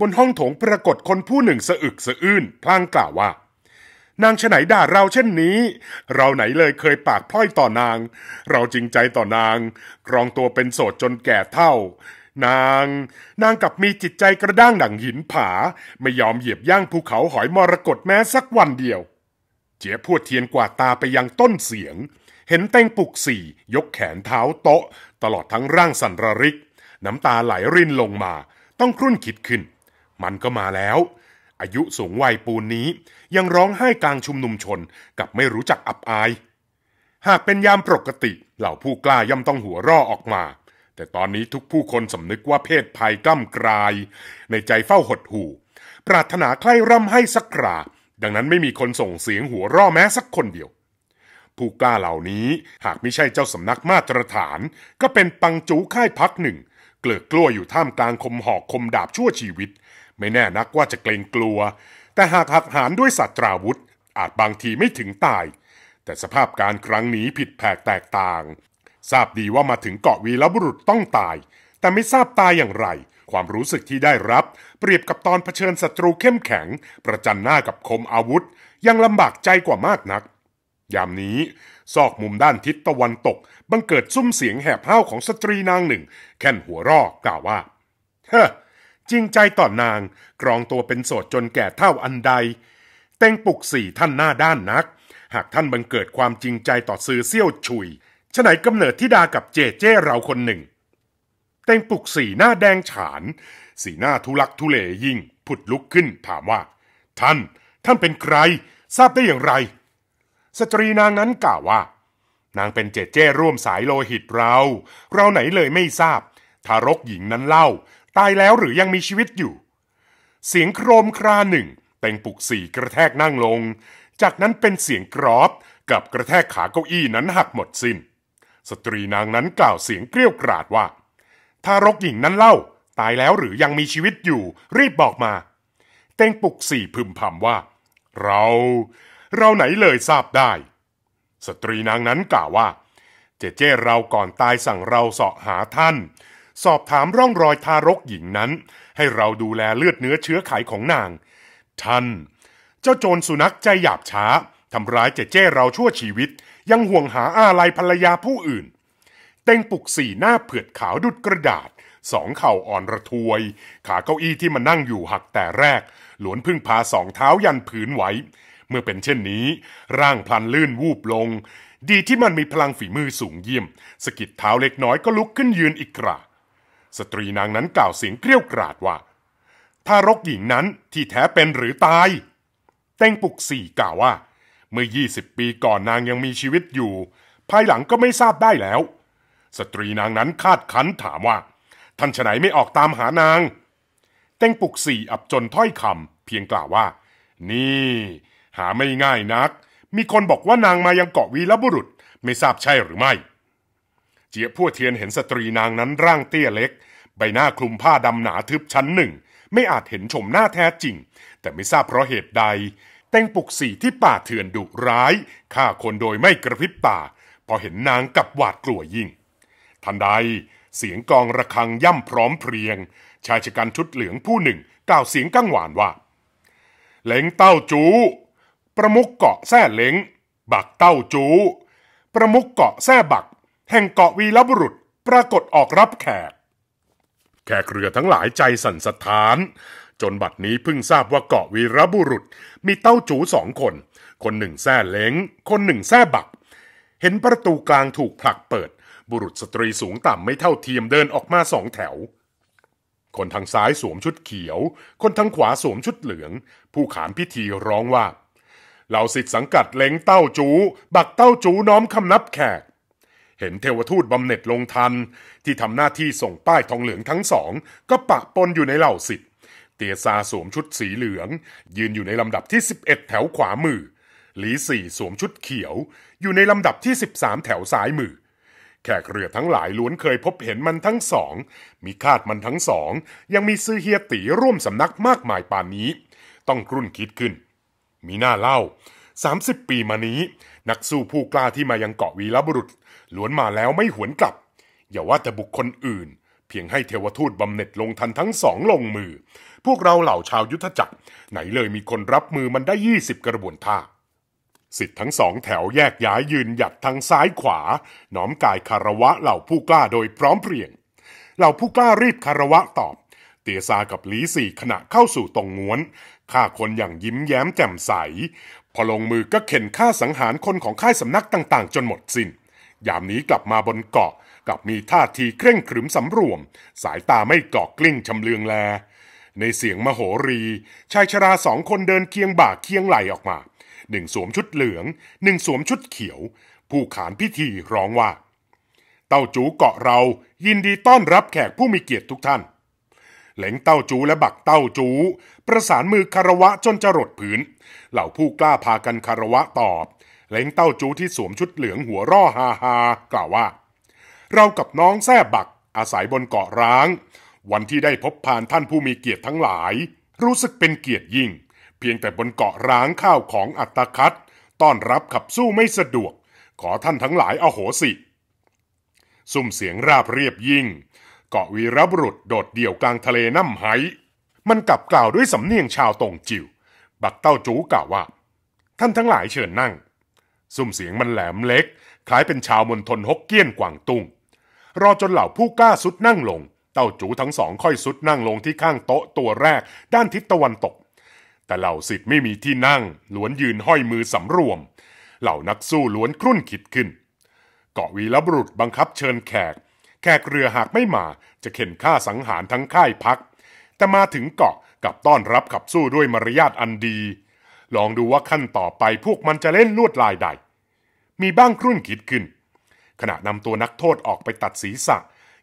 บนห้องโถงปรากฏคนผู้หนึ่งสะอึกสะอื้นพลางกล่าวว่า นางฉไหนด่าเราเช่นนี้ เราไหนเลยเคยปากพล่อยต่อนาง เราจริงใจต่อนาง กรองตัวเป็นโสดจนแก่เท่า นาง นางกับมีจิตใจกระด้างดั่งหินผา ไม่ยอมเหยียบย่างภูเขาหอยมรกตแม้สักวันเดียว เจี๋ยพูดเทียนกว่าตาไปยังต้นเสียง เห็นแต่งปุกสี่ยกแขนเท้าโต๊ะ ตลอดทั้งร่างสันระริก น้ำตาไหลรินลงมา ต้องครุ่นคิดขึ้นมันก็มาแล้ว อายุสูงวัยปูนนี้ยังร้องไห้กลางชุมนุมชนกับไม่รู้จักอับอาย หากเป็นยามปกติ เหล่าผู้กล้าย่ำต้องหัวร่อออกมา แต่ตอนนี้ทุกผู้คนสำนึกว่าเพศภัยกล้ำกลาย ในใจเฝ้าหดหู่ ปรารถนาใคร่ร่ำให้สักครา ดังนั้นไม่มีคนส่งเสียงหัวร่อแม้สักคนเดียว ผู้กล้าเหล่านี้หากไม่ใช่เจ้าสำนักมาตรฐาน ก็เป็นปังจูค่ายพักหนึ่ง เกลือกกลัวอยู่ท่ามกลางคมหอกคมดาบชั่วชีวิตไม่แน่นักว่าจะเกรงกลัว แต่หากหักหานด้วยสัตราวุธ อาจบางทีไม่ถึงตาย แต่สภาพการครั้งนี้ผิดแผกแตกต่าง ทราบดีว่ามาถึงเกาะวีรบุรุษต้องตาย แต่ไม่ทราบตายอย่างไร ความรู้สึกที่ได้รับ เปรียบกับตอนเผชิญศัตรูเข้มแข็ง ประจันหน้ากับคมอาวุธ ยังลำบากใจกว่ามากนัก ยามนี้ซอกมุมด้านทิศตะวันตก บังเกิดซุ้มเสียงแหบเห้าของสตรีนางหนึ่งแค่นหัวรอกกล่าวว่า เฮ้จริงใจต่อนางกรองตัวเป็นโสดจนแก่เท่าอันใดเต็งปุกสี่ท่านหน้าด้านนัก หากท่านบังเกิดความจริงใจต่อซื้อเซี่ยวฉุยฉนัยกำเนิดทิดากับเจเจ้เราคนหนึ่งเต็งปุกสี่หน้าแดงฉาน สีหน้าทุลักทุเลยิ่ง ผุดลุกขึ้นถามว่า ท่าน ท่านเป็นใคร ทราบได้อย่างไร สตรีนางนั้นกล่าวว่า นางเป็นเจเจ้ร่วมสายโลหิตเราเราไหนเลยไม่ทราบทารกหญิงนั้นเล่าตายแล้วหรือยังมีชีวิตอยู่ เสียงโครมคราหนึ่ง เต่งปุกสี่กระแทกนั่งลง จากนั้นเป็นเสียงกรอบกับกระแทกขาเก้าอี้นั้นหักหมดสิน้น สตรีนางนั้นกล่าวเสียงเกลี้ยวกราดว่าทารกหญิงนั้นเล่า ตายแล้วหรือยังมีชีวิตอยู่ รีบบอกมา เต่งปุกสี่พึมพำว่า เรา เราไหนเลยทราบได้ สตรีนางนั้นกล่าวว่า เจเจ้เราก่อนตายสั่งเราเสาะหาท่านสอบถามร่องรอยทารกหญิงนั้น ให้เราดูแลเลือดเนื้อเชื้อไขของนางท่านเจ้าโจรสุนัขใจหยาบช้าทำร้ายเจเจ้เราชั่วชีวิต ยังห่วงหาอาลัยภรรยาผู้อื่น เต่งปุกสี่หน้าเผือดขาวดุดกระดาษ สองเข่าอ่อนระทวย ขาเก้าอี้ที่มานั่งอยู่หักแต่แรก หลวนพึ่งพาสองเท้ายันผืนไวเมื่อเป็นเช่นนี้ร่างพลันลื่นวูบลง ดีที่มันมีพลังฝีมือสูงเยี่ยมสกิดเท้าเล็กน้อยก็ลุกขึ้นยืนอีกกระสตรีนางนั้นกล่าวเสียงเกรี้ยวกราดว่าทารกหญิงนั้นที่แท้เป็นหรือตาย เต้งปุกสี่กล่าวว่า เมื่อ 20 ปีก่อนนางยังมีชีวิตอยู่ ภายหลังก็ไม่ทราบได้แล้ว สตรีนางนั้นคาดคันถามว่า ท่านฉไหนไม่ออกตามหานางเต้งปุกสี่อับจนถ้อยคำเพียงกล่าวว่า นี่ หาไม่ง่ายนัก มีคนบอกว่านางมายังเกาะวีรบุรุษไม่ทราบใช่หรือไม่จียพั่วเทียนเห็นสตรีนางนั้นร่างเตี้ยเล็ก ใบหน้าคลุมผ้าดำหนาทึบชั้นหนึ่ง ไม่อาจเห็นชมหน้าแท้จริง แต่ไม่ทราบเพราะเหตุใด แตงปุกสีที่ป่าเถื่อนดุร้ายฆ่าคนโดยไม่กระพริบตาพอเห็นนางกับหวาดกลัวยิ่ง ทันใดเสียงกองระฆังย่ำพร้อมเพรียง ชายชะกันชุดเหลืองผู้หนึ่งกล่าวเสียงกังวานว่าเล้งเต้าจูประมุกเกาะแท่เล้งบักเต้าจู ประมุกเกาะแท่บักแห่งเกาะวีรบุรุษปรากฏออกรับแขกแขกเรือทั้งหลายใจสั่นสะท้าน จนบัดนี้เพิ่งทราบว่าเกาะวีรบุรุษมีเต้าจูสองคน คนหนึ่งแซ่เล้งคนหนึ่งแซ่บัก เห็นประตูกลางถูกผลักเปิด บุรุษสตรีสูงต่ำไม่เท่าเทียมเดินออกมาสองแถว คนทางซ้ายสวมชุดเขียว คนทางขวาสวมชุดเหลือง ผู้ขานพิธีร้องว่าเหล่าสิทธิสังกัดเล้งเต้าจูบักเต้าจูน้อมคำนับแขกเห็นเทวทูตบำเหน็จลงทัน ที่ทำหน้าที่ส่งป้ายทองเหลืองทั้งสองก็ปะปนอยู่ในเหล่าสิทธ์เตียซาสวมชุดสีเหลือง ยืนอยู่ในลำดับที่11 แถวขวามือ หลีสี่สวมชุดเขียว อยู่ในลำดับที่ 13แถวซ้ายมือ แขกเรือทั้งหลายล้วนเคยพบเห็นมันทั้งสอง มีคาดมันทั้งสองยังมีซื้อเฮียตีร่วมสำนักมากมายป่านนี้ ต้องกรุ่นคิดขึ้น มีหน้าเล่า30ปีมานี้นักสู้ผู้กล้าที่มายังเกาะวีรบุรุษล้วนมาแล้วไม่หวนกลับ อย่าว่าแต่บุคคลอื่น เพียงให้เทวทูตบำเหน็จลงทันทั้งสองลงมือ พวกเราเหล่าชาวยุทธจักร ไหนเลยมีคนรับมือมันได้ยี่สิบกระบวนท่า สิทธิ์ทั้งสองแถวแยกย้ายยืนหยัดทางซ้ายขวา น้อมกายคารวะเหล่าผู้กล้าโดยพร้อมเพรียง เหล่าผู้กล้ารีบคารวะตอบ เตียซากับลีสี่ ขณะเข้าสู่ตรงง้วนฆ่าคนอย่างยิ้มแย้มแจ่มใส พอลงมือก็เข็นฆ่าสังหารคนของค่ายสำนักต่างๆ จนหมดสิน้นยามนี้กลับมาบนเกาะกลับมีท่าทีเคร่งขรึมสำรวม สายตาไม่กาอกกลิ้งชำเลืองแล ในเสียงมโหรีชายชราสองคนเดินเคียงบ่าเคียงไหลออกมาหนึ่งสวมชุดเหลืองหนึ่งสวมชุดเขียว ผู้ขานพิธีร้องว่า เต้าจูเกาะเรายินดีต้อนรับแขกผู้มีเกียรติทุกท่านเหลงเต้าจูและบักเต้าจู ประสานมือคารวะจนจรดผืนเหล่าผู้กล้าพากันคารวะตอบเล้งเต้าจูที่สวมชุดเหลืองหัวร่อฮาฮากล่าวว่า เรากับน้องแซ่บักอาศัยบนเกาะร้าง วันที่ได้พบผ่านท่านผู้มีเกียรติทั้งหลาย รู้สึกเป็นเกียรติยิ่ง เพียงแต่บนเกาะร้างข้าวของอัตคัดต้อนรับขับสู้ไม่สะดวก ขอท่านทั้งหลายอโหสิซุ่มเสียงราบเรียบยิ่ง เกาะวีรบุรุษโดดเดี่ยวกลางทะเลน้ำไหมันกลับกล่าวด้วยสำเนียงชาวตงจิว บักเต้าจูกล่าวว่า ท่านทั้งหลายเชิญนั่งซุ้มเสียงมันแหลมเล็ก คล้ายเป็นชาวมณฑลฮกเกี้ยนกวางตุง้งรอจนเหล่าผู้กล้าสุดนั่งลง เต้าจูทั้งสองค่อยสุดนั่งลงที่ข้างโต๊ะตัวแรกด้านทิศตะวันตก แต่เหล่าสิทธิ์ไม่มีที่นั่งล้วนยืนห้อยมือสำรวม เหล่านักสู้ล้วนครุ่นคิดขึ้น เกาะวีรบุรุษบังคับเชิญแขก แขกเรือหากไม่มาจะเข็นฆ่าสังหารทั้งค่ายพัก แต่มาถึงเกาะกับต้อนรับขับสู้ด้วยมารยาทอันดีลองดูว่าขั้นต่อไปพวกมันจะเล่นลวดลายใด มีบ้างครุ่นคิดขึ้น ขณะนำตัวนักโทษออกไปตัดศีรษะ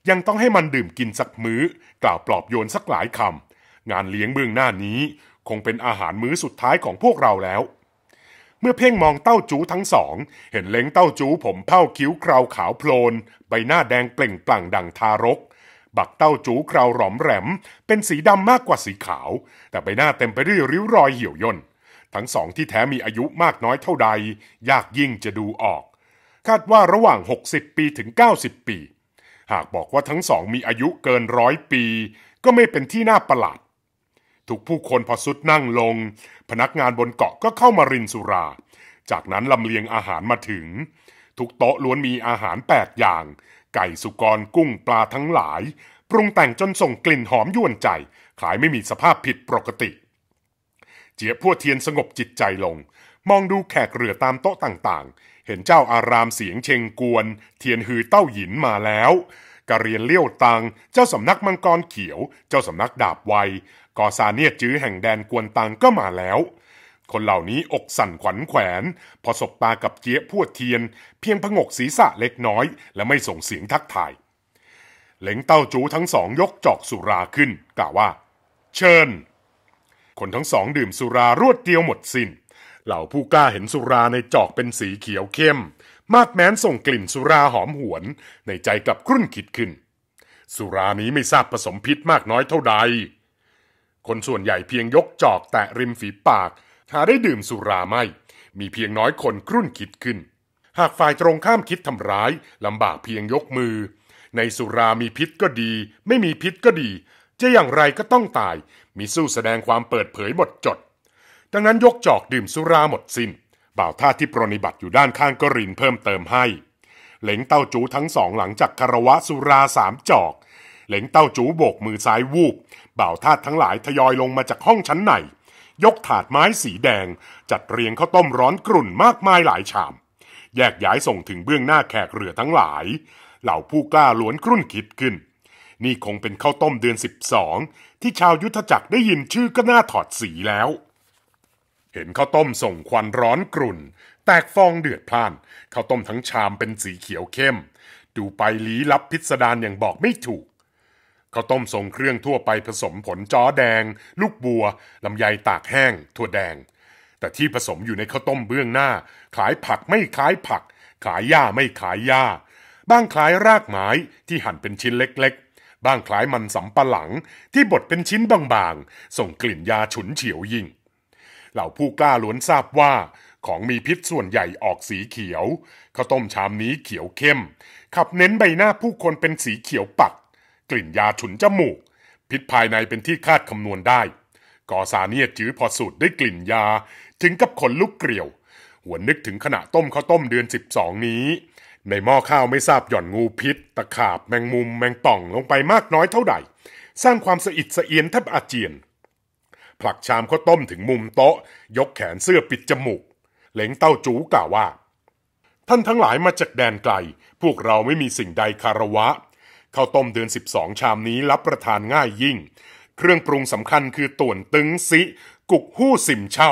ยังต้องให้มันดื่มกินสักมือ้อ กล่าวปลอบโยนสักหลายคำ งานเลี้ยงเบื้องหน้านี้ คงเป็นอาหารมื้อสุดท้ายของพวกเราแล้ว เมื่อเพ่งมองเต้าจูทั้งสอง เห็นเล้งเต้าจูผมเผ้าคิ้วคราวขาวโพลน ใบหน้าแดงเปล่งปลั่งดังทารก บักเต้าจูคราวหลอมแหลม เป็นสีดำมากกว่าสีขาว แต่ใบหน้าเต็มไปด้วยริ้วรอยเหี่ยวย่นทั้งสองที่แท้มีอายุมากน้อยเท่าใด ยากยิ่งจะดูออก คาดว่าระหว่าง 60 ปีถึง 90 ปี หากบอกว่าทั้งสองมีอายุเกินร้อยปี ก็ไม่เป็นที่น่าประหลาดทุกผู้คนพอสุดนั่งลง พนักงานบนเกาะก็เข้ามารินสุรา จากนั้นลำเลียงอาหารมาถึง ทุกโต๊ะล้วนมีอาหารแปดอย่าง ไก่สุกรกุ้งปลาทั้งหลาย ปรุงแต่งจนส่งกลิ่นหอมยวนใจขายไม่มีสภาพผิดปกติเจียพั่วเทียนสงบจิตใจลง มองดูแขกเรือตามโต๊ะต่างๆ เห็นเจ้าอารามเสียงเชงกวน เทียนหือเต้าหยินมาแล้วกะเรียนเลี้ยวตังเจ้าสำนักมังกรเขียว เจ้าสำนักดาบไวกอซาเนียจื้อแห่งแดนกวนตังก็มาแล้ว คนเหล่านี้อกสั่นขวัญแขวน พอสบตากับเจี๊ยพวดเทียน เพียงผงกศีรษะเล็กน้อยและไม่ส่งเสียงทักทาย เหลงเต้าจูทั้งสองยกจอกสุราขึ้นกล่าวว่า เชิญคนทั้งสองดื่มสุรารวดเดียวหมดสิน้น เหล่าผู้กล้าเห็นสุราในจอกเป็นสีเขียวเข้ม มากแม้นส่งกลิ่นสุราหอมหวน ในใจกลับครุ่นคิดขึ้น สุรานี้ไม่ทราบผสมพิษมากน้อยเท่าใด คนส่วนใหญ่เพียงยกจอกแตะริมฝีปากหาได้ดื่มสุราไม่ มีเพียงน้อยคนครุ่นคิดขึ้น หากฝ่ายตรงข้ามคิดทำร้ายลำบากเพียงยกมือ ในสุรามีพิษก็ดี ไม่มีพิษก็ดี จะอย่างไรก็ต้องตายมิสู้แสดงความเปิดเผยหมดจด ดังนั้นยกจอกดื่มสุราหมดสิน้นบ่าวท่าที่ปรนิบัติอยู่ด้านข้างก็รินเพิ่มเติมให้ เหลงเต้าจูทั้งสองหลังจากคารวะสุราสามจอก เหลงเต้าจูโบกมือซ้ายวูบบ่าวท่าทั้งหลายทยอยลงมาจากห้องชั้นใน ยกถาดไม้สีแดงจัดเรียงข้าวต้มร้อนกรุ่นมากมายหลายชาม แยกย้ายส่งถึงเบื้องหน้าแขกเรือทั้งหลาย เหล่าผู้กล้าล้วนครุ่นคิดขึ้น นี่คงเป็นข้าวต้มเดือน12ที่ชาวยุทธจักรได้ยินชื่อก็น่าถอดสีแล้ว เห็นข้าวต้มส่งควันร้อนกรุ่น แตกฟองเดือดพล่าน ข้าวต้มทั้งชามเป็นสีเขียวเข้ม ดูไปลี้ลับพิสดารอย่างบอกไม่ถูก ข้าวต้มส่งเครื่องทั่วไปผสมผลจ้อแดง ลูกบัวลำไยตากแห้งถั่วแดง แต่ที่ผสมอยู่ในข้าวต้มเบื้องหน้า ขายผักไม่ขายผักขายหญ้าไม่ขายหญ้า บ้างขายรากไม้ที่หั่นเป็นชิ้นเล็กบ้างคล้ายมันสำปะหลัง ที่บดเป็นชิ้นบางๆ ส่งกลิ่นยาฉุนเฉียวยิ่งเหล่าผู้กล้าล้วนทราบว่า ของมีพิษส่วนใหญ่ออกสีเขียว ข้าวต้มชามนี้เขียวเข้ม ขับเน้นใบหน้าผู้คนเป็นสีเขียวปัก กลิ่นยาฉุนจมูก พิษภายในเป็นที่คาดคำนวณได้กอซาเนียจื้อพอสูดได้กลิ่นยา ถึงกับขนลุกเกลียวหวนนึกถึงขณะต้มข้าวต้มเดือน12นี้ในหม้อข้าวไม่ทราบหย่อนงูพิษ ตะขาบแมงมุมแมงป่องลงไปมากน้อยเท่าใด สร้างความสะอิดสะเอียนแทบอาเจียนผลักชามข้าวต้มถึงมุมโต๊ะ ยกแขนเสื้อปิดจมูกเหลงเต้าจูกล่าวว่า ท่านทั้งหลายมาจากแดนไกลพวกเราไม่มีสิ่งใดคาระวะข้าวต้มเดือนสสิบองชามนี้รับประทานง่ายยิ่ง เครื่องปรุงสำคัญคือต่วนตึงซิกุกหู้สิมเช่า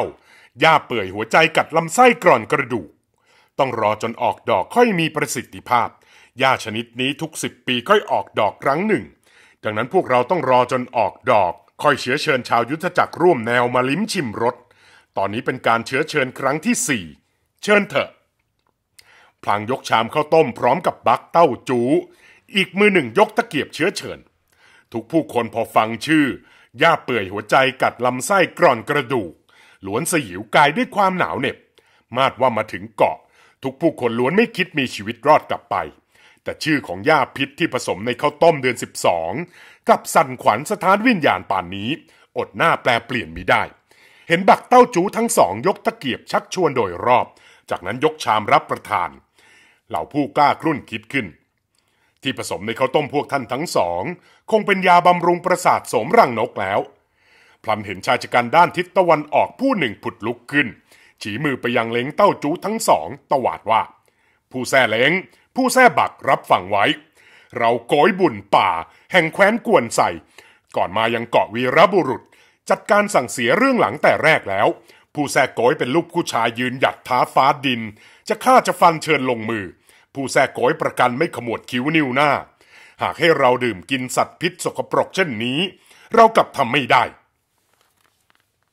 ย่าเปื่อยหัวใจกัดลำไส้กร่อนกระดูกต้องรอจนออกดอกค่อยมีประสิทธิภาพ หญ้าชนิดนี้ทุกสิบปีค่อยออกดอกครั้งหนึ่ง ดังนั้นพวกเราต้องรอจนออกดอก ค่อยเชื้อเชิญชาวยุทธจักรร่วมแนวมาลิ้มชิมรสตอนนี้เป็นการเชื้อเชิญครั้งที่สี่เชิญเถอะ พลังยกชามข้าวต้มพร้อมกับบักเต้าจู อีกมือหนึ่งยกตะเกียบเชื้อเชิญ ทุกผู้คนพอฟังชื่อย่าเปื่อยหัวใจกัดลำไส้กร่อนกระดูกหลวนสยิวกายด้วยความหนาวเหน็บ มาดว่ามาถึงเกาะทุกผู้คนล้วนไม่คิดมีชีวิตรอดกลับไป แต่ชื่อของยาพิษที่ผสมในข้าวต้มเดือน 12 กับสั่นขวัญสถานวิญญาณป่านนี้ อดหน้าแปลเปลี่ยนมิได้ เห็นบักเต้าจูทั้งสอง ยกตะเกียบชักชวนโดยรอบ จากนั้นยกชามรับประทาน เหล่าผู้กล้ากรุ่นคิดขึ้น ที่ผสมในข้าวต้มพวกท่านทั้งสอง คงเป็นยาบำรุงประสาทสมรังนกแล้วพลันเห็นชายชะกันด้านทิศตะวันออกผู้หนึ่งผุดลุกขึ้นชี้มือไปยังเล้งเต้าจู้ทั้งสองตวาดว่า ผู้แท่เล้ง ผู้แท่บักรับฟังไว้ เราโกยบุญป่า แห่งแคว้นกวนใส่ก่อนมายังเกาะวีรบุรุษจัดการสั่งเสียเรื่องหลังแต่แรกแล้ว ผู้แท่โกยเป็นลูกผู้ชายยืนหยัดท้าฟ้าดิน จะฆ่าจะฟันเชิญลงมือ ผู้แท่โกยประกันไม่ขมวดคิ้วนิ้วหน้า หากให้เราดื่มกินสัตว์พิษสกปรกเช่นนี้ เรากลับทำไม่ได้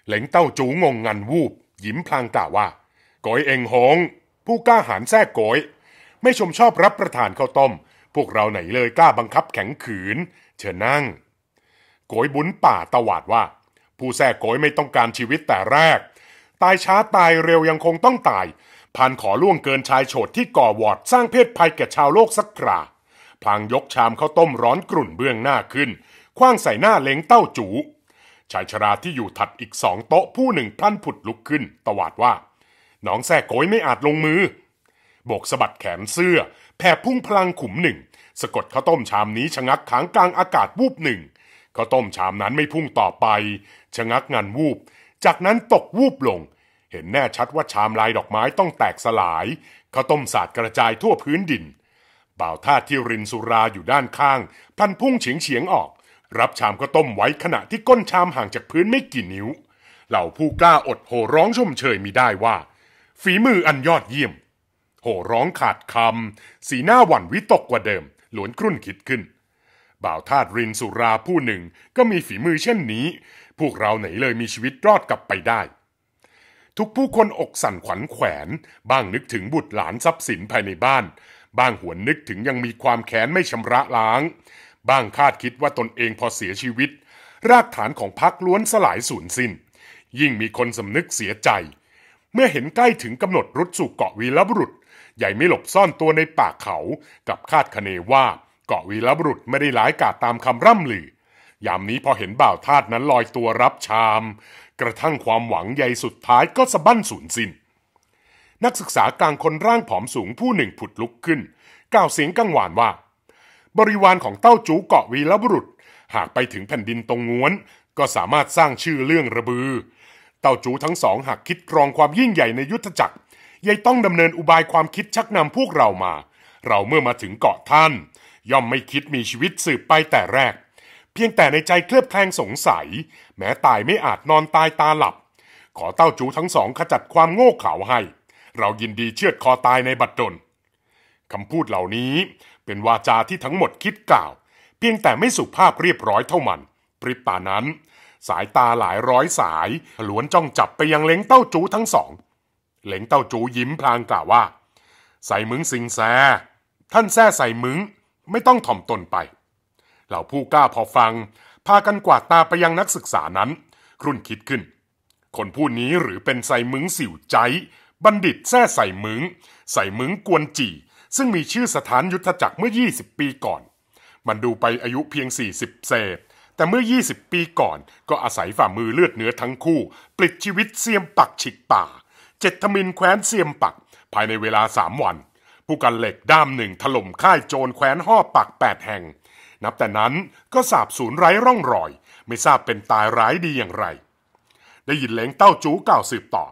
เหลงเต้าจูงงงันวูบยิ้มพลางกล่าวว่าก๋อยเองหง ผู้กล้าหาญแท้ก๋อยไม่ชมชอบรับประทานข้าวต้ม พวกเราไหนเลยกล้าบังคับแข็งขืน เชิญนั่งก๋อยบุญป่าตวาดว่า ผู้แท้ก๋อยไม่ต้องการชีวิตแต่แรก ตายช้าตายเร็วยังคงต้องตาย พันขอล่วงเกินชายโฉดที่ก่อวอดสร้างเพศภัยแก่ชาวโลกสักคราพลางยกชามข้าวต้มร้อนกรุ่นเบื้องหน้าขึ้น คว้างใส่หน้าเล้งเต้าจู๋ชายชราที่อยู่ถัดอีกสองโต๊ะผู้หนึ่งพลันผุดลุกขึ้น ตวาดว่าน้องแส้โกยไม่อาจลงมือโบกสะบัดแขนเสื้อแผ่พุ่งพลังขุมหนึ่ง สะกดข้าวต้มชามนี้ชะงักขางกลางอากาศวูบหนึ่งข้าวต้มชามนั้นไม่พุ่งต่อไปชะงักงันวูบ จากนั้นตกวูบลง เห็นแน่ชัดว่าชามลายดอกไม้ต้องแตกสลายข้าวต้มสาดกระจายทั่วพื้นดินบ่าวท่าที่รินสุราอยู่ด้านข้าง พันพุ่งเฉียงเฉียงออกรับชามก็ต้มไว้ขณะที่ก้นชามห่างจากพื้นไม่กี่นิ้ว เหล่าผู้กล้าอดโห่ร้องชมเชยมิได้ว่า ฝีมืออันยอดเยี่ยม โห่ร้องขาดคำสีหน้าหวั่นวิตกกว่าเดิมหลวนครุ่นคิดขึ้น บ่าวทาตรินสุราผู้หนึ่งก็มีฝีมือเช่นนี้ พวกเราไหนเลยมีชีวิตรอดกลับไปได้ ทุกผู้คนอกสั่นขวัญแขวนบ้างนึกถึงบุตรหลานทรัพย์สินภายในบ้านบ้างหวนนึกถึงยังมีความแค้นไม่ชำระล้างบ้างคาดคิดว่าตนเองพอเสียชีวิต รากฐานของพรรคล้วนสลายสูญสิน้น ยิ่งมีคนสำนึกเสียใจ เมื่อเห็นใกล้ถึงกำหนดรุดสู่เกาะวีรบุรุษ ใหญ่ไม่หลบซ่อนตัวในป่าเขากับคาดคะเนว่าเกาะวีรบุรุษไม่ได้หลายกาดตามคำร่ำลือยามนี้พอเห็นบ่าวทาตนั้นลอยตัวรับชาม กระทั่งความหวังใหญ่สุดท้ายก็สะบั้นสูญสิน้น นักศึกษากลางคนร่างผอมสูงผู้หนึ่งผุดลุกขึ้นกล่าวเสียงกังวานว่าบริวารของเต้าจูเกาะวีรบุรุษ หากไปถึงแผ่นดินตรงง้วน ก็สามารถสร้างชื่อเรื่องระบือ เต้าจูทั้งสองหากคิดกรองความยิ่งใหญ่ในยุทธจักร ยัยต้องดำเนินอุบายความคิดชักนำพวกเรามา เราเมื่อมาถึงเกาะท่าน ย่อมไม่คิดมีชีวิตสืบไปแต่แรก เพียงแต่ในใจเคลือบแคลงสงสัย แม้ตายไม่อาจนอนตายตาหลับ ขอเต้าจูทั้งสองขจัดความโง่เขลาให้ เรายินดีเชื่อดคอตายในบัดดลคำพูดเหล่านี้เป็นวาจาที่ทั้งหมดคิดกล่าว เพียงแต่ไม่สุภาพเรียบร้อยเท่ามัน ปริบตานั้น สายตาหลายร้อยสายล้วนจ้องจับไปยังเล้งเต้าจูทั้งสองเล้งเต้าจูยิ้มพลางกล่าวว่า ใส่มึงสิงแซ ท่านแซ่ใส่มึง ไม่ต้องถ่อมตนไปเหล่าผู้กล้าพอฟัง พากันกวาดตาไปยังนักศึกษานั้น ครุ่นคิดขึ้น คนผู้นี้หรือเป็นใส่มึงสิวใจบัณฑิตแซ่ใส่มึงใส่มึงกวนจี่ซึ่งมีชื่อสถานยุทธจักรเมื่อ 20 ปีก่อน มันดูไปอายุเพียง 40เศษ แต่เมื่อ 20 ปีก่อน ก็อาศัยฝ่ามือเลือดเนื้อทั้งคู่ ปลิดชีวิตเสียมปักฉิกป่า เจตมินแคว้นเสียมปักภายในเวลา 3 วัน ผู้กันเหล็กด้ามหนึ่งถล่มค่ายโจรแคว้นห่อปัก 8 แห่ง นับแต่นั้นก็สาบสูญไร้ร่องรอย ไม่ทราบเป็นตายร้ายดีอย่างไร ได้ยินเล้งเต้าจู๋กล่าวสืบต่อ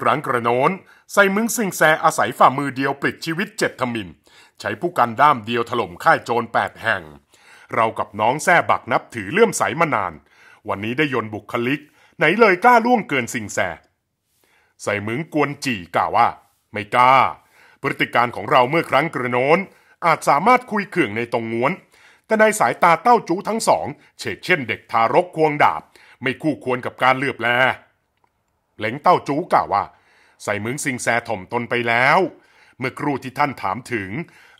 ครั้งกระโน้นใส่มึงสิงแสอาศัยฝ่ามือเดียวปลิดชีวิตเจ็ดทมิน ใช้ผู้กันด้ามเดียวถล่มค่ายโจรแปดแห่ง เรากับน้องแซ่บักนับถือเลื่อมใสมานาน วันนี้ได้ยนบุคลิก ไหนเลยกล้าล่วงเกินสิงแส ใส่มึงกวนจี่กล่าวว่า ไม่กล้าพฤติการของเราเมื่อครั้งกระโน้นอาจสามารถคุยเขื่องในตรงง้วน แต่ในสายตาเต้าจูทั้งสอง เฉกเช่นเด็กทารกควงดาบไม่คู่ควรกับการเลือบแลเหลงเต้าจูกล่าวว่าใส่มึงซิงแซถ่มตนไปแล้ว เมื่อครูที่ท่านถามถึง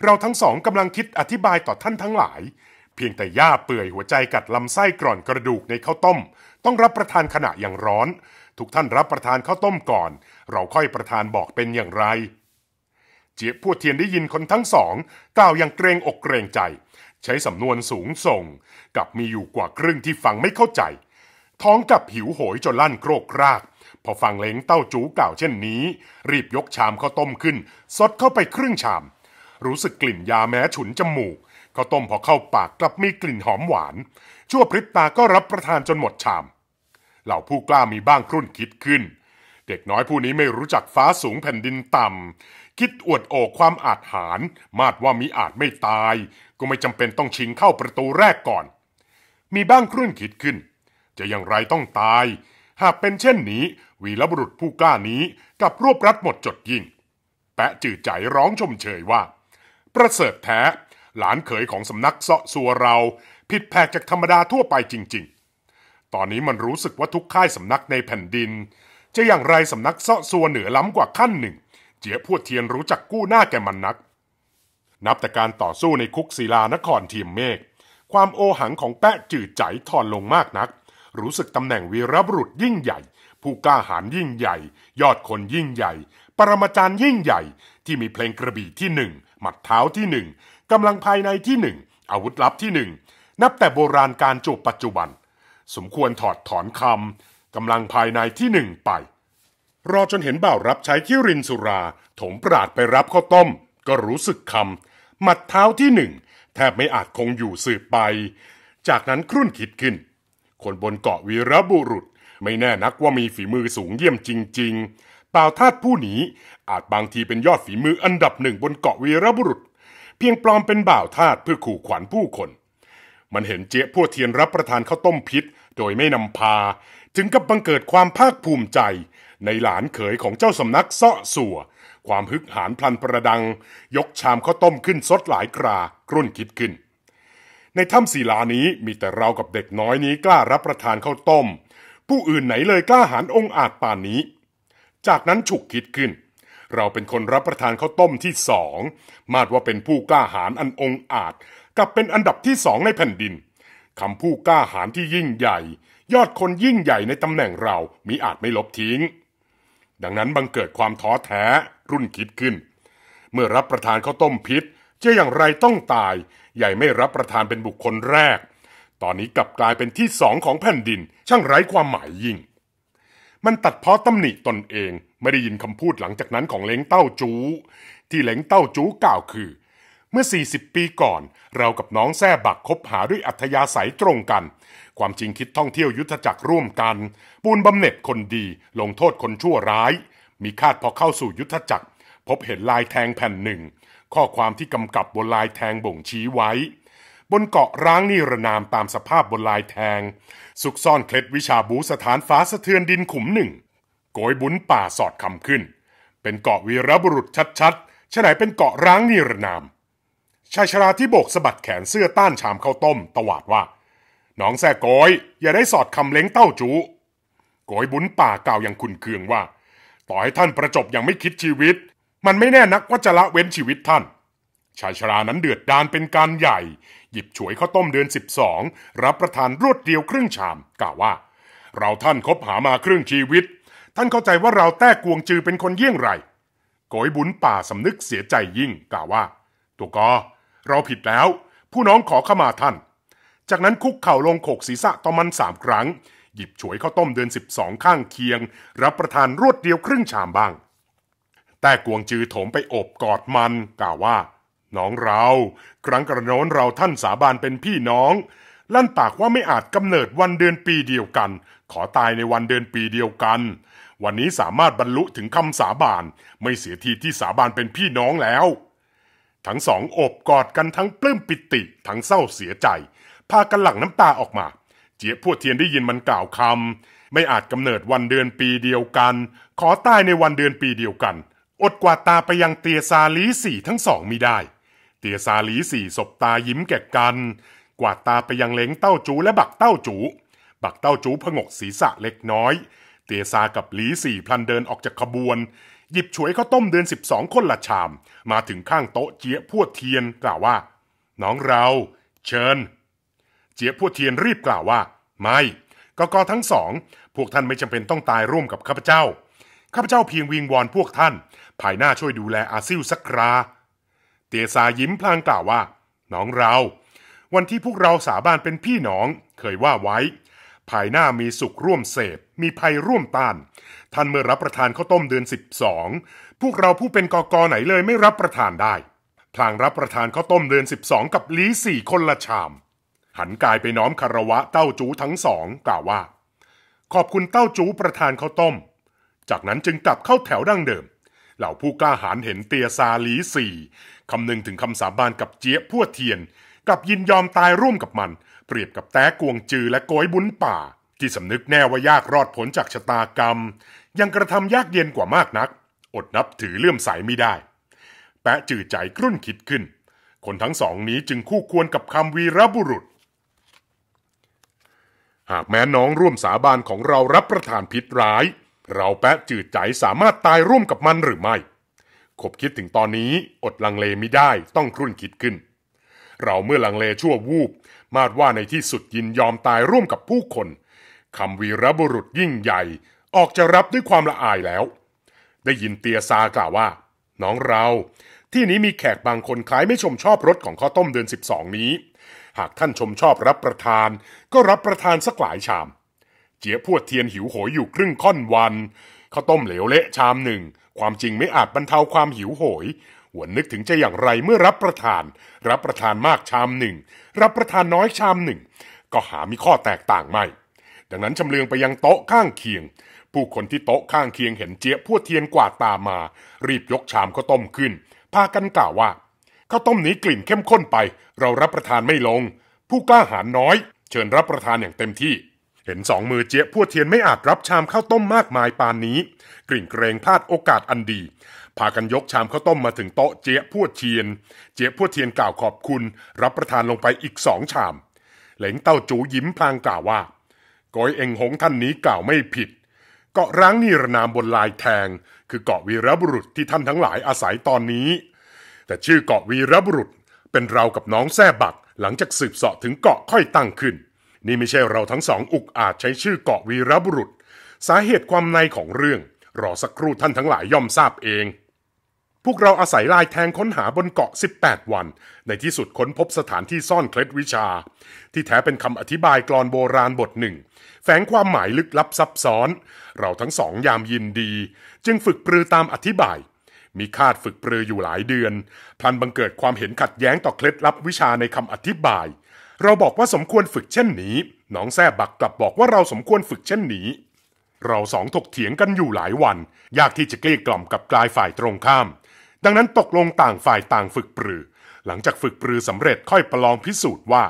เราทั้งสองกำลังคิดอธิบายต่อท่านทั้งหลาย เพียงแต่ย่าเปื่อยหัวใจกัดลำไส้กร่อนกระดูกในข้าวต้ม ต้องรับประทานขณะอย่างร้อน ทุกท่านรับประทานข้าวต้มก่อน เราค่อยประทานบอกเป็นอย่างไร เจี๊ยบพูดเทียนได้ยินคนทั้งสองกล่าวอย่างเกรงอกเกรงใจ ใช้สำนวนสูงส่ง กับมีอยู่กว่าครึ่งที่ฟังไม่เข้าใจ ท้องกับหิวโหยจนลั่นโครกรากพอฟังเล้งเต้าจูกล่าวเช่นนี้ รีบยกชามข้าวต้มขึ้นซดเข้าไปครึ่งชาม รู้สึกกลิ่นยาแม้ฉุนจมูกข้าวต้มพอเข้าปากกลับมีกลิ่นหอมหวาน ชั่วพริบตาก็รับประทานจนหมดชาม เหล่าผู้กล้ามีบ้างครุ่นคิดขึ้น เด็กน้อยผู้นี้ไม่รู้จักฟ้าสูงแผ่นดินต่ำคิดอวดโอกความอาจหารมาดว่ามีอาจไม่ตาย ก็ไม่จำเป็นต้องชิงเข้าประตูแรกก่อน มีบ้างครุ่นคิดขึ้น จะอย่างไรต้องตาย หากเป็นเช่นนี้วีรบุรุษผู้กล้านี้กับรวบรัดหมดจดยิ่ง แปะจื่อใจร้องชมเชยว่า ประเสริฐแท้ หลานเขยของสำนักเสาะสัวเรา ผิดแผกจากธรรมดาทั่วไปจริงๆ ตอนนี้มันรู้สึกว่าทุกค่ายสำนักในแผ่นดิน จะอย่างไรสำนักเสาะสัวเหนือล้ำกว่าขั้นหนึ่ง เจี๋ยพวดเทียนรู้จักกู้หน้าแก่มันนัก นับแต่การต่อสู้ในคุกศิลานครเทียมเมฆความโอหังของแปะจืดใจถอนลงมากนัก รู้สึกตำแหน่งวีรบุรุษยิ่งใหญ่ผู้กล้าหาญยิ่งใหญ่ ยอดคนยิ่งใหญ่ ปรมาจารย์ยิ่งใหญ่ ที่มีเพลงกระบี่ที่หนึ่งหมัดเท้าที่หนึ่งกำลังภายในที่หนึ่งอาวุธลับที่หนึ่งนับแต่โบราณการจบปัจจุบัน สมควรถอดถอนคำกำลังภายในที่หนึ่งไป รอจนเห็นบ่าวรับใช้ที่รินสุราถมปราดไปรับข้าวต้ม ก็รู้สึกคำหมัดเท้าที่หนึ่งแทบไม่อาจคงอยู่สืบไป จากนั้นครุ่นคิดขึ้น คนบนเกาะวีระบุรุษไม่แน่นักว่ามีฝีมือสูงเยี่ยมจริงๆป่าทาตผู้หนีอาจบางทีเป็นยอดฝีมืออันดับหนึ่งบนเกาะวีรบุรุษ เพียงปลอมเป็นบ่าวทาตเพื่อขู่ขวัญผู้คน มันเห็นเจ๊พวเทียนรับประทานข้าวต้มพิษโดยไม่นำพาถึงกับบังเกิดความภาคภูมิใจ ในหลานเขยของเจ้าสำนักเซาะสัวความฮึกหานพลันประดัง ยกชามข้าวต้มขึ้นซดหลายกรากรุ่นคิดขึ้น ในถ้ำศิลานี้มีแต่เรากับเด็กน้อยนี้กล้ารับประทานข้าวต้มผู้อื่นไหนเลยกล้าหาญองอาจป่านนี้ จากนั้นฉุกคิดขึ้น เราเป็นคนรับประทานข้าวต้มที่สอง มาดว่าเป็นผู้กล้าหาญอันองอาจกับเป็นอันดับที่สองในแผ่นดินคำผู้กล้าหาญที่ยิ่งใหญ่ ยอดคนยิ่งใหญ่ในตำแหน่งเรามิอาจไม่ลบทิ้ง ดังนั้นบังเกิดความท้อแท้รุ่นคิดขึ้น เมื่อรับประทานข้าวต้มพิษจะอย่างไรต้องตาย ใหญ่ไม่รับประทานเป็นบุคคลแรกตอนนี้กลับกลายเป็นที่สองของแผ่นดินช่างไร้ความหมายยิ่ง มันตัดเพาะตำหนิตนเอง ไม่ได้ยินคำพูดหลังจากนั้นของเล้งเต้าจูที่เล้งเต้าจูกล่าวคือ เมื่อ 40 ปีก่อน เรากับน้องแท่บักคบหาด้วยอัธยาศัยตรงกัน ความจริงคิดท่องเที่ยวยุทธจักรร่วมกัน ปูนบำเหน็จคนดีลงโทษคนชั่วร้าย มีคาดพอเข้าสู่ยุทธจักร พบเห็นลายแทงแผ่นหนึ่ง ข้อความที่กำกับบนลายแทงบ่งชี้ไว้บนเกาะร้างนิรนามตามสภาพบนลายแทงซุกซ่อนเคล็ดวิชาบูสถานฟ้าสะเทือนดินขุมหนึ่งโกยบุญป่าสอดคำขึ้น เป็นเกาะวีรบุรุษชัดๆฉไหนเป็นเกาะร้างนิรนามชายชราที่โบกสะบัดแขนเสื้อต้านชามข้าวต้ม ตวาดว่าน้องแซ่ก้อยอย่าได้สอดคำเล้งเต้าจูโกยบุญป่ากล่าวอย่างคุนเคืองว่าต่อให้ท่านประจบยังไม่คิดชีวิต มันไม่แน่นักว่าจะละเว้นชีวิตท่านชายชรานั้นเดือดดานเป็นการใหญ่ หยิบฉวยข้าวต้มเดือนสสิบองรับประทานรวดเดียวครึ่งชาม กล่าวว่า เราท่านคบหามาครึ่งชีวิตท่านเข้าใจว่าเราแต้กวงจือเป็นคนเยี่ยงไรก๋อยบุญป่าสำนึกเสียใจยิ่ง กล่าวว่าตัวกอ เราผิดแล้ว ผู้น้องขอขมาท่าน จากนั้นคุกเข่าลงโขกศีรษะต่อมันสามครั้ง หยิบฉวยข้าวต้มเดือนสสิบองข้างเคียงรับประทานรวดเดียวครึ่งชามบ้าง แต่กวงจือโถมไปอบกอดมันกล่าวว่าน้องเรา ครั้งกระโน้นเราท่านสาบานเป็นพี่น้อง ลั่นปากว่าไม่อาจกำเนิดวันเดือนปีเดียวกัน ขอตายในวันเดือนปีเดียวกัน วันนี้สามารถบรรลุถึงคำสาบานไม่เสียทีที่สาบานเป็นพี่น้องแล้ว ทั้งสองอบกอดกันทั้งปลื้มปิติ ทั้งเศร้าเสียใจ พากันหลั่งน้ำตาออกมา เจี๊ยบพวดเทียนได้ยินมันกล่าวคำไม่อาจกำเนิดวันเดือนปีเดียวกัน ขอตายในวันเดือนปีเดียวกัน อดกว่าตาไปยังเตียซาลีสี่ทั้งสองมิได้เตียซาลีสี่ศบตายิ้มแก่กัน กวาดตาไปยังเล้งเต้าจูและบักเต้าจู บักเต้าจูผงกศีรษะเล็กน้อย เตียซากับหลีสี่พลันเดินออกจากขบวน หยิบฉวยข้าวต้มเดือนสิบสองคนละชาม มาถึงข้างโต๊ะเจี๊ยพวดเทียนกล่าวว่า น้องเรา เชิญ เจี๊ยพวดเทียนรีบกล่าวว่า ไม่กกทั้งสอง พวกท่านไม่จำเป็นต้องตายร่วมกับข้าพเจ้า ข้าพเจ้าเพียงวิงวอนพวกท่าน ภายหน้าช่วยดูแลอาซิลสักคราเตียซายิ้มพลางกล่าวว่า น้องเรา วันที่พวกเราสาบานเป็นพี่น้อง เคยว่าไว้ ภายหน้ามีสุขร่วมเสพ มีภัยร่วมต้าน ท่านเมื่อรับประทานข้าวต้มเดือนสสิบอง พวกเราผู้เป็นกอกอไหนเลยไม่รับประทานได้ พลางรับประทานข้าวต้มเดือนสสิบองกับลีสี่คนละชาม หันกายไปน้อมคารวะเต้าจูทั้งสอง กล่าวว่า ขอบคุณเต้าจูประทานข้าวต้ม จากนั้นจึงกลับเข้าแถวดั้งเดิม เหล่าผู้กล้าหาญเห็นเตียซาลีสี่คำนึงถึงคำสาบานกับเจี๊ยบพั่วเทียน กับยินยอมตายร่วมกับมัน เปรียบกับแต้กวงจือและโกยบุญป่า ที่สำนึกแน่ว่ายากรอดผลจากชะตากรรม ยังกระทำยากเย็นกว่ามากนัก อดนับถือเลื่อมใสไม่ได้ แปะจือใจกรุ่นคิดขึ้น คนทั้งสองนี้จึงคู่ควรกับคำวีรบุรุษ หากแม้น้องร่วมสาบานของเรารับประทานพิษร้าย เราแปะจืดใจสามารถตายร่วมกับมันหรือไม่ขบคิดถึงตอนนี้อดลังเลไม่ได้ต้องครุ่นคิดขึ้น เราเมื่อลังเลชั่ววูบ มาดว่าในที่สุดยินยอมตายร่วมกับผู้คนคำวีรบุรุษยิ่งใหญ่ ออกจะรับด้วยความละอายแล้ว ได้ยินเตียซากล่าวว่า น้องเรา ที่นี้มีแขกบางคนคล้ายไม่ชมชอบรสของข้าวต้มเดือน12นี้ หากท่านชมชอบรับประทาน ก็รับประทานสักหลายชาม เจี๋ยพวดเทียนหิวโหยอยู่ครึ่งค่อนวันข้าวต้มเหลวเละชามหนึ่งความจริงไม่อาจบรรเทาความหิวโหยหวนนึกถึงจะอย่างไรเมื่อรับประทาน รับประทานมากชามหนึ่ง รับประทานน้อยชามหนึ่ง ก็หามีข้อแตกต่างไม่ ดังนั้นจำเลืองไปยังโต๊ะข้างเคียง ผู้คนที่โต๊ะข้างเคียงเห็นเจี๊ยบพวดเทียนกวาดตามา รีบยกชามข้าวต้มขึ้น พากันกล่าวว่าข้าวต้มนี้กลิ่นเข้มข้นไป เรารับประทานไม่ลง ผู้กล้าหาญน้อย เชิญรับประทานอย่างเต็มที่เห็นสองมือเจี๊ยพวดเทียนไม่อาจรับชามข้าวต้มมากมายปานนี้กริ่งเกรงพลาดโอกาสอันดีพากันยกชามข้าวต้มมาถึงโต๊ะเจี๊ยพวดเทียน เจี๊ยพวดเทียนกล่าวขอบคุณ รับประทานลงไปอีกสองชามเหลงเต้าจูยิ้มพลางกล่าวว่าก้อยเอ็งหงท่านนี้กล่าวไม่ผิด เกาะร้างนิรนามบนลายแทง คือเกาะวีรบุรุษที่ท่านทั้งหลายอาศัยตอนนี้ แต่ชื่อเกาะวีรบุรุษ เป็นเรากับน้องแซ่บักหลังจากสืบเสาะถึงเกาะค่อยตั้งขึ้นนี่ไม่ใช่เราทั้งสองอุกอาจใช้ชื่อเกาะวีรบุรุษ สาเหตุความในของเรื่องรอสักครู่ท่านทั้งหลายย่อมทราบเอง พวกเราอาศัยลายแทงค้นหาบนเกาะ 18 วัน ในที่สุดค้นพบสถานที่ซ่อนเคล็ดวิชา ที่แท้เป็นคำอธิบายกรอนโบราณบทหนึ่ง แฝงความหมายลึกลับซับซ้อน เราทั้งสองยามยินดี จึงฝึกปรือตามอธิบาย มีคาดฝึกปรืออยู่หลายเดือนพลันบังเกิดความเห็นขัดแย้งต่อเคล็ดลับวิชาในคำอธิบายเราบอกว่าสมควรฝึกเช่นนี้ น้องแซ่บักกลับบอกว่าเราสมควรฝึกเช่นนี้ เราสองถกเถียงกันอยู่หลายวัน ยากที่จะเกลี้ยกล่อมกับกลายฝ่ายตรงข้าม ดังนั้นตกลงต่างฝ่ายต่างฝึกปรือหลังจากฝึกปรือสำเร็จค่อยประลองพิสูจน์ว่า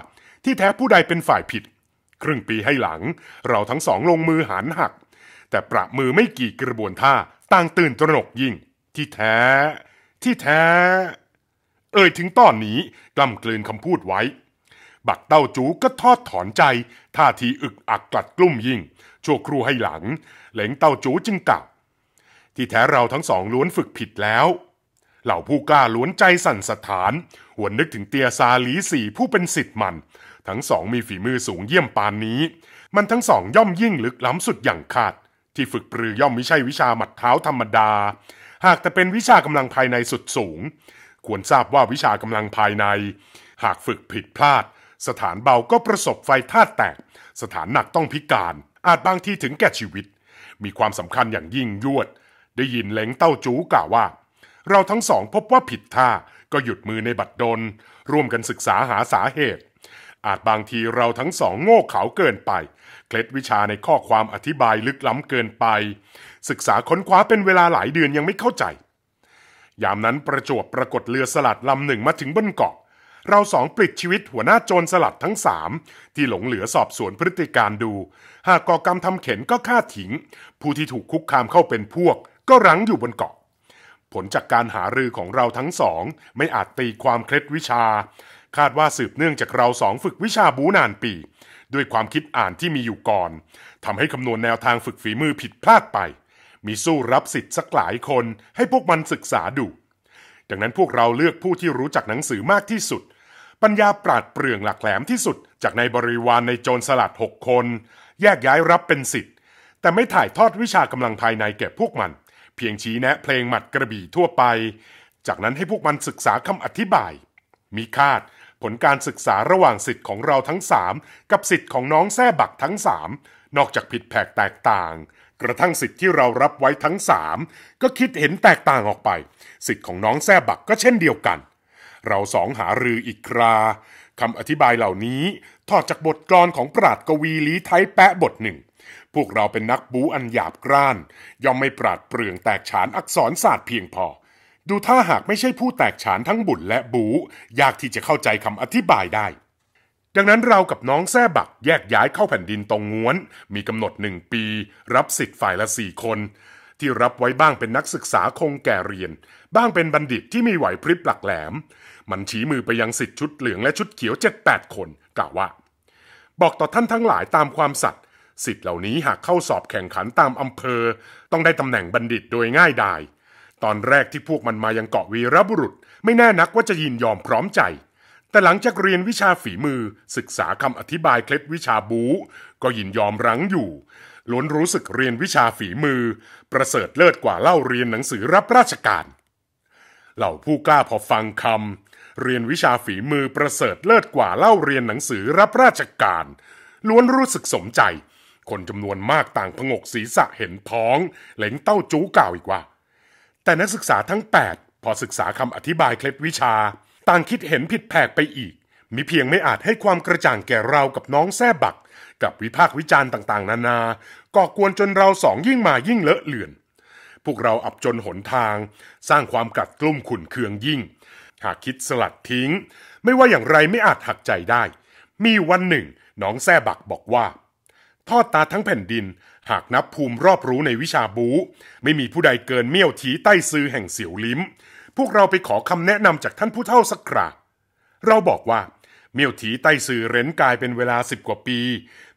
ที่แท้ผู้ใดเป็นฝ่ายผิด ครึ่งปีให้หลัง เราทั้งสองลงมือหันหัก แต่ประมือไม่กี่กระบวนท่าต่างตื่นตระหนกยิ่ง ที่แท้ ที่แท้ เอ่ยถึงตอนนี้ กล้ำกลืนคำพูดไว้บักเต้าจูก็ทอดถอนใจ ท่าทีอึกอักกลัดกลุ้มยิ่งชั่วครู่ให้หลังเหลงเต้าจูจึงกล่าวที่แท้เราทั้งสองล้วนฝึกผิดแล้ว เหล่าผู้กล้าล้วนใจสั่นสถาน หวนนึกถึงเตียซาลีสี่ผู้เป็นสิทธิ์มัน ทั้งสองมีฝีมือสูงเยี่ยมปานนี้ มันทั้งสองย่อมยิ่งลึกล้ำสุดอย่างขาด ที่ฝึกปรือย่อมไม่ใช่วิชาหมัดเท้าธรรมดา หากแต่เป็นวิชากำลังภายในสุดสูง ควรทราบว่าวิชากำลังภายใน หากฝึกผิดพลาดสถานเบาก็ประสบไฟธาตุแตก สถานหนักต้องพิการ อาจบางที่ถึงแก่ชีวิต มีความสำคัญอย่างยิ่งยวด ได้ยินเล้งเต้าจูกล่าวว่า เราทั้งสองพบว่าผิดท่าก็หยุดมือในบัดดล ร่วมกันศึกษาหาสาเหตุ อาจบางทีเราทั้งสองโง่เขลาเกินไปเคล็ดวิชาในข้อความอธิบายลึกล้ำเกินไป ศึกษาค้นคว้าเป็นเวลาหลายเดือนยังไม่เข้าใจ ยามนั้นประจวบปรากฏเรือสลัดลำหนึ่งมาถึงบนเกาะเราสองปลิดชีวิตหัวหน้าโจรสลัดทั้งสามที่หลงเหลือสอบสวนพฤติการดู หากก่อกรรมทำเข็นก็ฆ่าทิ้ง ผู้ที่ถูกคุกคามเข้าเป็นพวก ก็รั้งอยู่บนเกาะ ผลจากการหารือของเราทั้งสอง ไม่อาจตีความเคล็ดวิชา คาดว่าสืบเนื่องจากเราสองฝึกวิชาบูนานปี ด้วยความคิดอ่านที่มีอยู่ก่อนทำให้คำนวณแนวทางฝึกฝีมือผิดพลาดไป มีสู้รับสิทธิ์สักหลายคน ให้พวกมันศึกษาดูดังนั้นพวกเราเลือกผู้ที่รู้จักหนังสือมากที่สุด ปัญญาปราดเปรื่องหลักแหลมที่สุดจากในบริวารในโจรสลัดหกคน แยกย้ายรับเป็นสิทธิ์ แต่ไม่ถ่ายทอดวิชากำลังภายในแก่พวกมัน เพียงชี้แนะเพลงหมัดกระบี่ทั่วไป จากนั้นให้พวกมันศึกษาคำอธิบาย มีคาดผลการศึกษาระหว่างสิทธิ์ของเราทั้งสามกับสิทธิ์ของน้องแท่บักทั้งสามนอกจากผิดแผกแตกต่างกระทั่งสิทธิ์ที่เรารับไว้ทั้งสามก็คิดเห็นแตกต่างออกไป สิทธิ์ของน้องแซบักก็เช่นเดียวกัน เราสองหารืออีกคราคำอธิบายเหล่านี้ถอดจากบทกลอนของปราดกวีลีไทยแปะบทหนึ่ง พวกเราเป็นนักบูอันหยาบกร้าน ย่อมไม่ปราดเปรื่องแตกฉานอักษรศาสตร์เพียงพอ ดูถ้าหากไม่ใช่ผู้แตกฉานทั้งบุญและบูยากที่จะเข้าใจคำอธิบายได้ดังนั้นเรากับน้องแท่บักแยกย้ายเข้าแผ่นดินตรงง้วน มีกำหนดหนึ่งปี รับสิทธิ์ฝ่ายละสี่คน ที่รับไว้บ้างเป็นนักศึกษาคงแก่เรียน บ้างเป็นบัณฑิตที่มีไหวพริบหลักแหลม มันชี้มือไปยังสิทธิ์ชุดเหลืองและชุดเขียวเจ็ดแปดคนกล่าวว่า บอกต่อท่านทั้งหลายตามความสัตย์สิทธิ์เหล่านี้หากเข้าสอบแข่งขันตามอำเภอ ต้องได้ตำแหน่งบัณฑิตโดยง่ายดายตอนแรกที่พวกมันมายังเกาะวีรบุรุษ ไม่แน่นักว่าจะยินยอมพร้อมใจแต่หลังจากเรียนวิชาฝีมือศึกษาคำอธิบายเคล็ดวิชาบูก็ยินยอมรั้งอยู่ล้วนรู้สึกเรียนวิชาฝีมือ ประเสริฐเลิศกว่าเล่าเรียนหนังสือรับราชการเหล่าผู้กล้าพอฟังคำเรียนวิชาฝีมือประเสริฐเลิศกว่าเล่าเรียนหนังสือรับราชการล้วนรู้สึกสมใจ คนจำนวนมากต่างพงกศีรษะเห็นพ้องเหลงเต้าจู้กล่าวอีกว่า แต่นักศึกษาทั้ง 8 พอศึกษาคำอธิบายเคล็ดวิชาต่างคิดเห็นผิดแผกไปอีก มีเพียงไม่อาจให้ความกระจ่างแก่เรากับน้องแท่บัก กับวิพากษ์วิจารณ์ต่างๆ นานาก่อกวนจนเราสองยิ่งมายิ่งเลอะเลือน พวกเราอับจนหนทาง สร้างความกัดกลุ่มขุนเคืองยิ่ง หากคิดสลัดทิ้ง ไม่ว่าอย่างไรไม่อาจหักใจได้ มีวันหนึ่งน้องแท่บักบอกว่าทอดตาทั้งแผ่นดินหากนับภูมิรอบรู้ในวิชาบูไม่มีผู้ใดเกินเมี่ยวถีใต้ซื้อแห่งเสียวลิ้มพวกเราไปขอคำแนะนำจากท่านผู้เฒ่าสักคราเราบอกว่า เมียวถีไต้สื่อเร้นกายเป็นเวลาสิบกว่าปี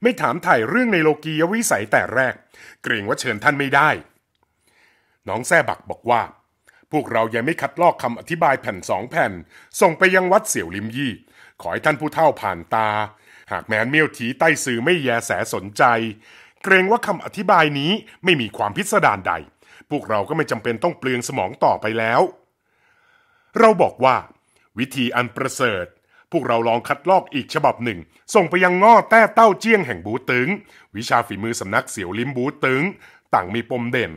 ไม่ถามถ่ายเรื่องในโลกียวิสัยแต่แรก เกรงว่าเชิญท่านไม่ได้ น้องแซ่บักบอกว่า พวกเรายังไม่คัดลอกคำอธิบายแผ่นสองแผ่น ส่งไปยังวัดเสี่ยวลิมยี่ ขอให้ท่านผู้เฒ่าผ่านตา หากแม้นเมียวถีไต้สื่อไม่แยแสสนใจ เกรงว่าคำอธิบายนี้ไม่มีความพิสดารใด พวกเราก็ไม่จำเป็นต้องเปลืองสมองต่อไปแล้วเราบอกว่า วิธีอันประเสริฐ พวกเราลองคัดลอกอีกฉบับหนึ่ง ส่งไปยังง่อแต้เต้าเจี้ยงแห่งบูตึง วิชาฝีมือสำนักเสี่ยวลิมบูตึง ต่างมีปมเด่น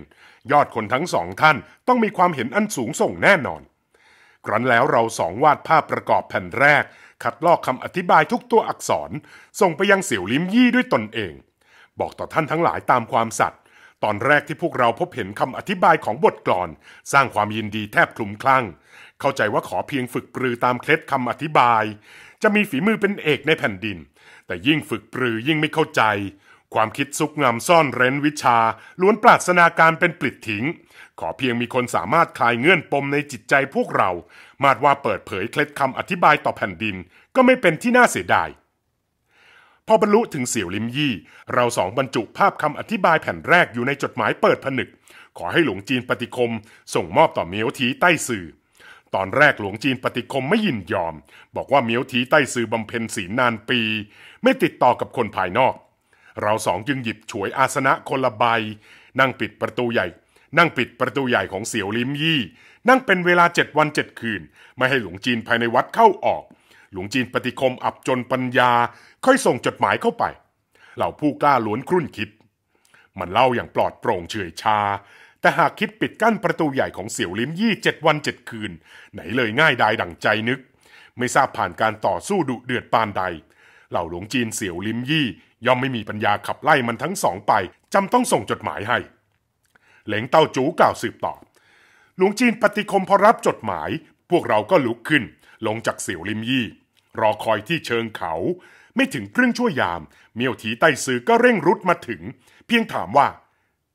ยอดคนทั้งสองท่านต้องมีความเห็นอันสูงส่งแน่นอน ครั้นแล้วเราสองวาดภาพประกอบแผ่นแรก คัดลอกคำอธิบายทุกตัวอักษรส่งไปยังเสี่ยวลิมยี่ด้วยตนเอง บอกต่อท่านทั้งหลายตามความสัตย์ตอนแรกที่พวกเราพบเห็นคำอธิบายของบทกลอน สร้างความยินดีแทบคลุมคลั่งเข้าใจว่าขอเพียงฝึกปรือตามเคล็ดคำอธิบาย จะมีฝีมือเป็นเอกในแผ่นดิน แต่ยิ่งฝึกปรือยิ่งไม่เข้าใจ ความคิดซุกงำซ่อนเร้นวิชา ล้วนปราสนาการเป็นปลิดทิ้ง ขอเพียงมีคนสามารถคลายเงื่อนปมในจิตใจพวกเรา มาดว่าเปิดเผยเคล็ดคำอธิบายต่อแผ่นดิน ก็ไม่เป็นที่น่าเสียดายพอบรรลุถึงเสี่ยวลิมยี่เราสองบรรจุภาพคำอธิบายแผ่นแรกอยู่ในจดหมายเปิดผนึก ขอให้หลวงจีนปฏิคม ส่งมอบต่อเมียวทีใต้สื่อตอนแรกหลวงจีนปฏิคมไม่ยินยอม บอกว่าเมียวทีใต้ซื้อบำเพ็ญศีลนานปี ไม่ติดต่อกับคนภายนอก เราสองจึงหยิบฉวยอาสนะคนละใบนั่งปิดประตูใหญ่ นั่งปิดประตูใหญ่ของเสี่ยวลิมยี่ นั่งเป็นเวลาเจ็ดวันเจ็ดคืน ไม่ให้หลวงจีนภายในวัดเข้าออก หลวงจีนปฏิคมอับจนปัญญา ค่อยส่งจดหมายเข้าไปเหล่าผู้กล้าล้วนครุ่นคิด มันเล่าอย่างปลอดโปร่งเฉยชาแต่หากคิดปิดกั้นประตูใหญ่ของเสี่ยวลิมยี่เจ็ดวันเจ็ดคืน ไหนเลยง่ายดายดั่งใจนึก ไม่ทราบผ่านการต่อสู้ดุเดือดปานใดเหล่าหลวงจีนเสี่ยวลิมยี่ย่อมไม่มีปัญญาขับไล่มันทั้งสองไป จำต้องส่งจดหมายให้ เหลงเต้าจูกล่าวสืบต่อ หลวงจีนปฏิคมพอรับจดหมาย พวกเราก็ลุกขึ้นลงจากเสี่ยวลิมยี่ รอคอยที่เชิงเขาไม่ถึงครึ่งชั่วยามเมียวถีไต้ซือก็เร่งรุดมาถึง เพียงถามว่า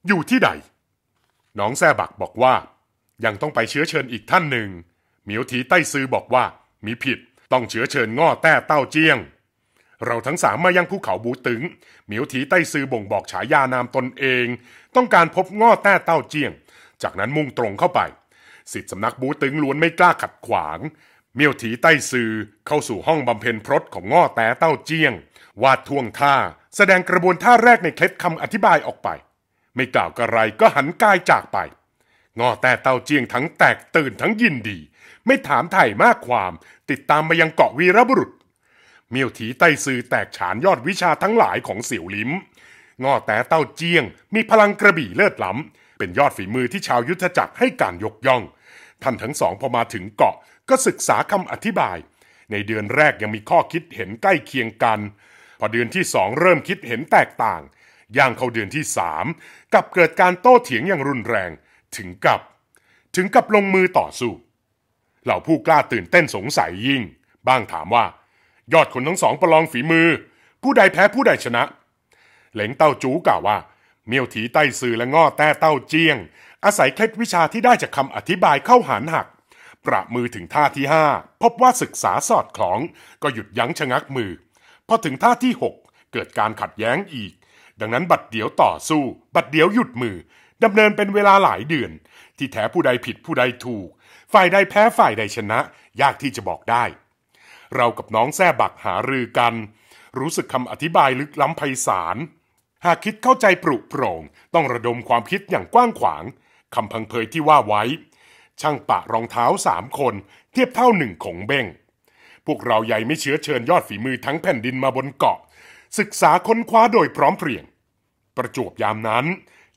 อยู่ที่ใดน้องแซบักบอกว่า ยังต้องไปเชื้อเชิญอีกท่านหนึ่ง เหมียวถีใต้ซือบอกว่า มีผิด ต้องเชื้อเชิญง่อแต้เต้าเจียงเราทั้งสามมายังภูเขาบูตึงเหมียวถีใต้ซือบ่งบอกฉายานามตนเอง ต้องการพบง่อแต้เต้าเจียง จากนั้นมุ่งตรงเข้าไปสิทธิสำนักบูตึงล้วนไม่กล้าขัดขวางเมียวถีใต้ซือเข้าสู่ห้องบำเพ็ญพรตของง่อแต้เต้าเจียง วาดทวงท่า แสดงกระบวนท่าแรกในเคล็ดคำอธิบายออกไปไม่กล่าวกระไรก็หันกายจากไปงอแต่เต้าเจียงทั้งแตกตื่นทั้งยินดี ไม่ถามไถ่มากความ ติดตามมายังเกาะวีรบุรุษ เมียวถีไต้ซือแตกฉานยอดวิชาทั้งหลายของเสี่ยวลิ้มงอแต่เต้าเจียงมีพลังกระบี่เลิศล้ำเป็นยอดฝีมือที่ชาวยุทธจักรให้การยกย่อง ท่านทั้งสองพอมาถึงเกาะก็ศึกษาคำอธิบาย ในเดือนแรกยังมีข้อคิดเห็นใกล้เคียงกัน พอเดือนที่สองเริ่มคิดเห็นแตกต่างย่างเข้าเดือนที่สามกับเกิดการโต้เถียงอย่างรุนแรงถึงกับ ถึงกับลงมือต่อสู้เหล่าผู้กล้าตื่นเต้นสงสัยยิ่ง บ้างถามว่า ยอดคนทั้งสองประลองฝีมือ ผู้ใดแพ้ผู้ใดชนะ เหลงเต้าจูกล่าวว่า เมียวถีใต้ซือและง้อแต้เต้าเจียง อาศัยเคล็ดวิชาที่ได้จากคำอธิบายเข้าหานหัก ประมือถึงท่าที่ห้าพบว่าศึกษาสอดคล้องก็หยุดยั้งชะงักมือพอถึงท่าที่หกเกิดการขัดแย้งอีกดังนั้นบัตรเดียวต่อสู้ บัตรเดียวหยุดมือดำเนินเป็นเวลาหลายเดือน ที่แท้ผู้ใดผิดผู้ใดถูก ฝ่ายใดแพ้ฝ่ายใดชนะ ยากที่จะบอกได้ เรากับน้องแท่บักหารือกัน รู้สึกคำอธิบายลึกล้ำไพศาล หากคิดเข้าใจปรุโปร่ง ต้องระดมความคิดอย่างกว้างขวางคำพังเพยที่ว่าไว้ ช่างปะรองเท้าสามคน เทียบเท่าหนึ่งของเบ้งพวกเราใหญ่ไม่เชื้อเชิญยอดฝีมือทั้งแผ่นดินมาบนเกาะ ศึกษาค้นคว้าโดยพร้อมเพรียงประจวบยามนั้น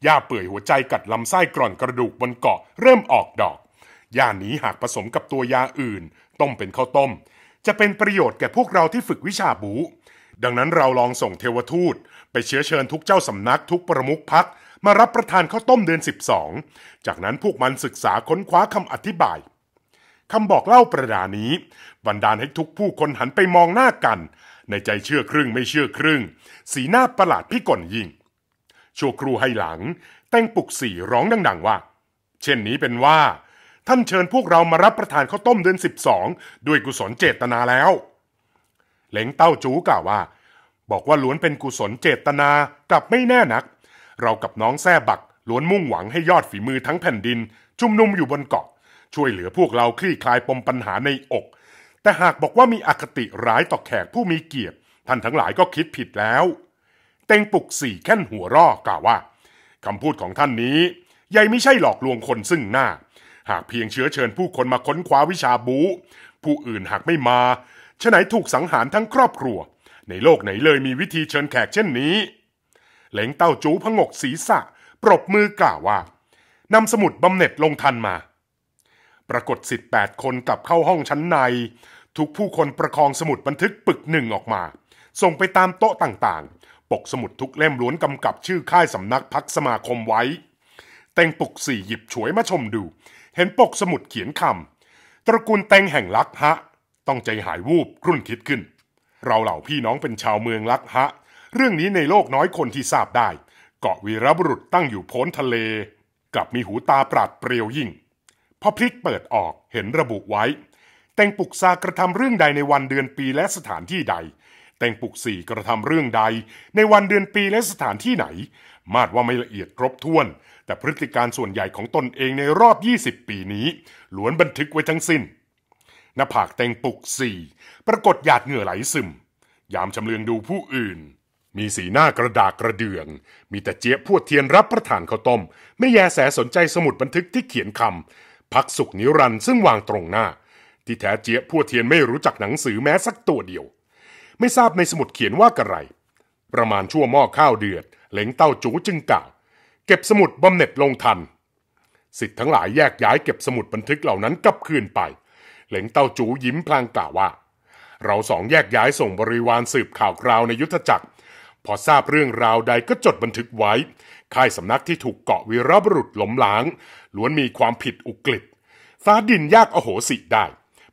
หญ้าเปื่อยหัวใจกัดลำไส้กร่อนกระดูกบนเกาะเริ่มออกดอกหญ้านี้หากผสมกับตัวยาอื่น ต้มเป็นข้าวต้ม จะเป็นประโยชน์แก่พวกเราที่ฝึกวิชาบู ดังนั้นเราลองส่งเทวทูต ไปเชื้อเชิญทุกเจ้าสำนักทุกประมุขพักมารับประทานข้าวต้มเดือน12 จากนั้นพวกมันศึกษาค้นคว้าคำอธิบายคำบอกเล่าประดานี้บันดาลให้ทุกผู้คนหันไปมองหน้ากัน ในใจเชื่อครึ่งไม่เชื่อครึ่ง สีหน้าประหลาดพิกลยิ่งชั่วครู่ให้หลัง แต่งปุกสี่ร้องดัง ๆว่า เช่นนี้เป็นว่า ท่านเชิญพวกเรามารับประทานข้าวต้มเดือนสิบสองด้วยกุศลเจตนาแล้วเหลงเต้าจูกล่าวว่า บอกว่าล้วนเป็นกุศลเจตนา กลับไม่แน่นัก เรากับน้องแท่บักล้วนมุ่งหวังให้ยอดฝีมือทั้งแผ่นดินชุมนุมอยู่บนเกาะ ช่วยเหลือพวกเราคลี่คลายปมปัญหาในอก แต่หากบอกว่ามีอคติร้ายต่อแขกผู้มีเกียรติท่านทั้งหลายก็คิดผิดแล้วเต็งปุกสี่แค่นหัวรอกล่าวว่าคำพูดของท่านนี้ยัยไม่ใช่หลอกลวงคนซึ่งหน้า หากเพียงเชื้อเชิญผู้คนมาค้นคว้าวิชาบู ผู้อื่นหากไม่มา ฉะไหนถูกสังหารทั้งครอบครัว ในโลกไหนเลยมีวิธีเชิญแขกเช่นนี้ เหลงเต้าจูพงกศีรษะปรบมือกล่าวว่านำสมุดบำเหน็จลงทันมา ปรากฏสิทธิ์แปดคนกลับเข้าห้องชั้นใน ทุกผู้คนประคองสมุดบันทึกปึกหนึ่งออกมาส่งไปตามโต๊ะต่างปกสมุดทุกเล่มล้วนกำกับชื่อค่ายสำนักพักสมาคมไว้เต็งปกสี่หยิบฉวยมาชมดู เห็นปกสมุดเขียนคำ ตระกูลเตงแห่งลักฮะต้องใจหายวูบรุ่นคิดขึ้น เราเหล่าพี่น้องเป็นชาวเมืองลักฮะเรื่องนี้ในโลกน้อยคนที่ทราบได้ เกาะวีรบุรุษตั้งอยู่โพ้นทะเลกลับมีหูตาปราดเปรียวยิ่งพอพลิกเปิดออกเห็นระบุไว้ แต่งปุกซากระทำเรื่องใดในวันเดือนปีและสถานที่ใดแตงปุกสี่กระทำเรื่องใดในวันเดือนปีและสถานที่ไหน มาดว่าไม่ละเอียดครบถ้วน แต่พฤติการส่วนใหญ่ของตนเองในรอบ 20 ปีนี้ล้วนบันทึกไว้ทั้งสิน้นหน้าผากแตงปุกสี่ ปรากฏหยาดเหงื่อไหลซึม ยามชำเลืองดูผู้อื่น มีสีหน้ากระดากกระเดือง มีแต่เจี๊ยบพวดเทียนรับประทานข้าวต้ม ไม่แยแสสนใจสมุดบันทึกที่เขียนคำพักสุขนิรันซึ่งวางตรงหน้า ที่แท้เจี๊ยบพวดเทียนไม่รู้จักหนังสือแม้สักตัวเดียวไม่ทราบในสมุดเขียนว่าอะไร ประมาณชั่วหม้อข้าวเดือด เหลงเต้าจูจึงกล่าว เก็บสมุดบำเหน็จลงทัน สิทธิ์ทั้งหลายแยกย้ายเก็บสมุดบันทึกเหล่านั้นกลับคืนไป เหลงเต้าจูยิ้มพลางกล่าวว่า เราสองแยกย้ายส่งบริวารสืบข่าวคราวในยุทธจักร พอทราบเรื่องราวใดก็จดบันทึกไว้ค่ายสำนักที่ถูกเกาะวีรบุรุษล้มล้างล้วนมีความผิดอุกฤษฟ้าดินยากอโหสิได้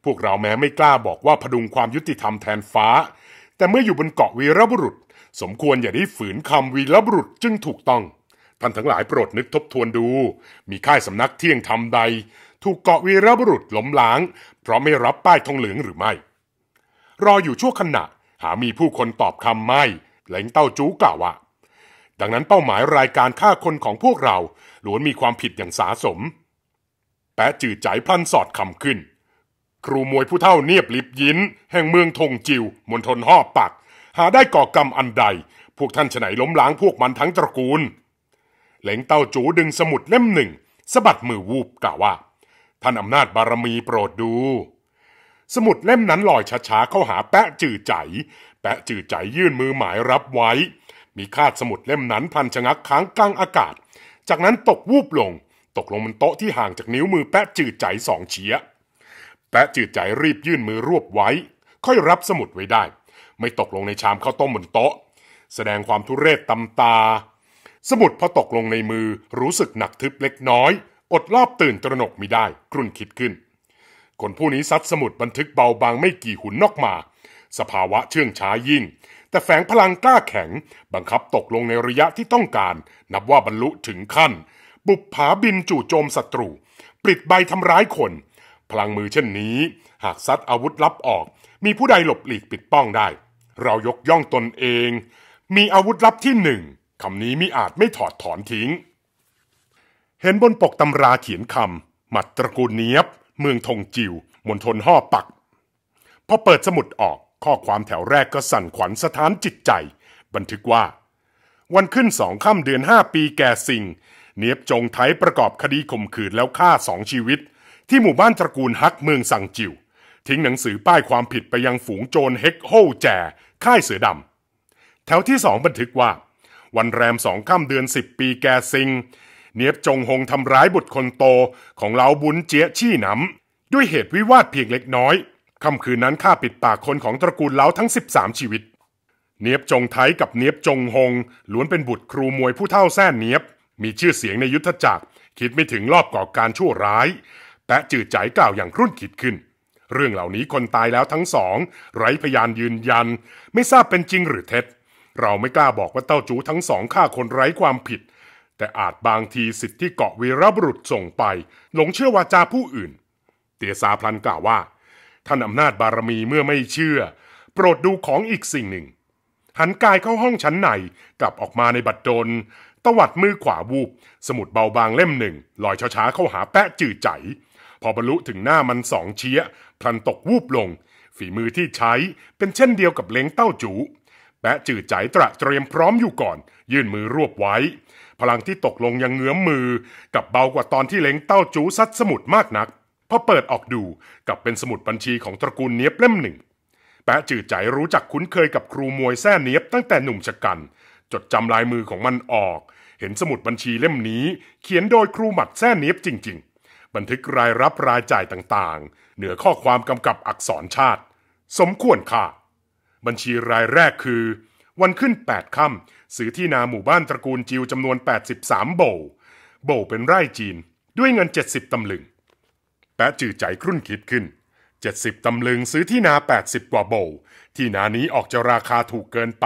พวกเราแม้ไม่กล้าบอกว่าพดุงความยุติธรรมแทนฟ้าแต่เมื่ออยู่บนเกาะวีรบุรุษ สมควรอย่าได้ฝืนคำวีรบุรุษจึงถูกต้องท่านทั้งหลายโปรดนึกทบทวนดู มีค่ายสำนักเที่ยงทำใด ถูกเกาะวีรบุรุษล้มล้าง เพราะไม่รับป้ายทองเหลืองหรือไม่ รออยู่ชั่วขณะ หามีผู้คนตอบคำไม่แหลงเต้าจู้กล่าวว่าดังนั้นเป้าหมายรายการฆ่าคนของพวกเราล้วนมีความผิดอย่างสาสมแปะจืดใจพลันสอดคำขึ้นครูมวยผู้เท่าเนียบลิบยินแห่งเมืองทงจิวมณฑลห่อปัก หาได้ก่อกรรมอันใด พวกท่านฉไหนล้มล้างพวกมันทั้งตระกูลเหลงเต้าจูดึงสมุดเล่มหนึ่งสะบัดมือวูบกล่าวว่าท่านอำนาจบารมีโปรดดู สมุดเล่มนั้นลอยช้าๆ เข้าหาแปะจื่อใจ แปะจื่อใจยื่นมือหมายรับไว้ มีคาดสมุดเล่มนั้นพันชะงักค้างกลางอากาศ จากนั้นตกวูบลง ตกลงบนโต๊ะที่ห่างจากนิ้วมือแปะจื่อใจสองเฉียะแต่จืดใจรีบยื่นมือรวบไว้ ค่อยรับสมุดไว้ได้ ไม่ตกลงในชามข้าวต้มบนโต๊ะ แสดงความทุเรศตำตา สมุดพอตกลงในมือรู้สึกหนักทึบเล็กน้อย อดรอบตื่นตระหนกไม่ได้กรุ่นคิดขึ้น คนผู้นี้ซัดสมุดบันทึกเบาบางไม่กี่หุนนอกมา สภาวะเชื่องช้ายิ่ง แต่แฝงพลังกล้าแข็งบังคับตกลงในระยะที่ต้องการ นับว่าบรรลุถึงขั้น บุบผาบินจู่โจมศัตรูปลิดใบทำร้ายคนพลังมือเช่นนี้ หากซัดอาวุธลับออก มีผู้ใดหลบหลีกปิดป้องได้ เรายกย่องตนเอง มีอาวุธลับที่หนึ่ง คำนี้มิอาจไม่ถอดถอนทิ้ง เห็นบนปกตำราเขียนคำหมัดตระกูลเนียบ เมืองทงจิว มณฑลห่อปัก พอเปิดสมุดออก ข้อความแถวแรกก็สั่นขวัญสถานจิตใจ บันทึกว่า วันขึ้นสองค่ำเดือนห้าปีแก่สิงเนียบจงไทยประกอบคดีข่มขืนแล้วฆ่าสองชีวิตที่หมู่บ้านตระกูลฮักเมืองสังจิว ทิ้งหนังสือป้ายความผิดไปยังฝูงโจรเฮกโฮแจค่ายเสือดำ แถวที่สองบันทึกว่า วันแรมสองค่ำเดือนสิบปีแกซิง เนียบจงหงทำร้ายบุตรคนโตของเหลาบุญเจี๊ยชี่หนำด้วยเหตุวิวาทเพียงเล็กน้อยค่ำคืนนั้นฆ่าปิดปากคนของตระกูลเลาทั้ง13ชีวิต เนียบจงไทยกับเนียบจงหงล้วนเป็นบุตรครูมวยผู้เท่าแท่เนียบ มีชื่อเสียงในยุทธจักรคิดไม่ถึงรอบก่อการชั่วร้ายแปะจืดใจกล่าวอย่างรุ่นคิดขึ้น เรื่องเหล่านี้คนตายแล้วทั้งสอง ไร้พยานยืนยันไม่ทราบเป็นจริงหรือเท็จ เราไม่กล้าบอกว่าเต้าจูทั้งสองฆ่าคนไร้ความผิด แต่อาจบางทีสิทธิที่เกาะวีรบุรุษส่งไป หลงเชื่อวาจาผู้อื่น เตียสาพลันกล่าวว่า ท่านอำนาจบารมีเมื่อไม่เชื่อ โปรดดูของอีกสิ่งหนึ่ง หันกายเข้าห้องชั้นในกลับออกมาในบัดดลตวัดมือขวาวูบสมุดเบาบางเล่มหนึ่งลอยช้าๆเข้าหาแปะจือใจพอบรรลุถึงหน้ามันสองเชียพลันตกวูบลง ฝีมือที่ใช้เป็นเช่นเดียวกับเล้งเต้าจูแปะจืดใจตระเตรียมพร้อมอยู่ก่อน ยื่นมือรวบไว้ พลังที่ตกลงยังเงื้อมมือกับเบากว่าตอนที่เล้งเต้าจูซัดสมุดมากนัก พอเปิดออกดูกับเป็นสมุดบัญชีของตระกูลเนียบเล่มหนึ่ง แปะจืดใจรู้จักคุ้นเคยกับครูมวยแท่เนียบตั้งแต่หนุ่มชะกัน จดจำลายมือของมันออก เห็นสมุดบัญชีเล่มนี้ เขียนโดยครูหมัดแท่เนียบจริง ๆบันทึกรายรับรายจ่ายต่างๆ เหนือข้อความกำกับอักษรชาติ สมควรค่ะ บัญชีรายแรกคือ วันขึ้น 8ค่ำซื้อที่นาหมู่บ้านตระกูลจิวจำนวน 83 โบ โบเป็นไร่จีน ด้วยเงิน 70ตำลึง แปะจื่อใจครุ่นคิดขึ้น 70ตำลึงซื้อที่นา 80 กว่าโบ ที่นานี้ออกจะราคาถูกเกินไป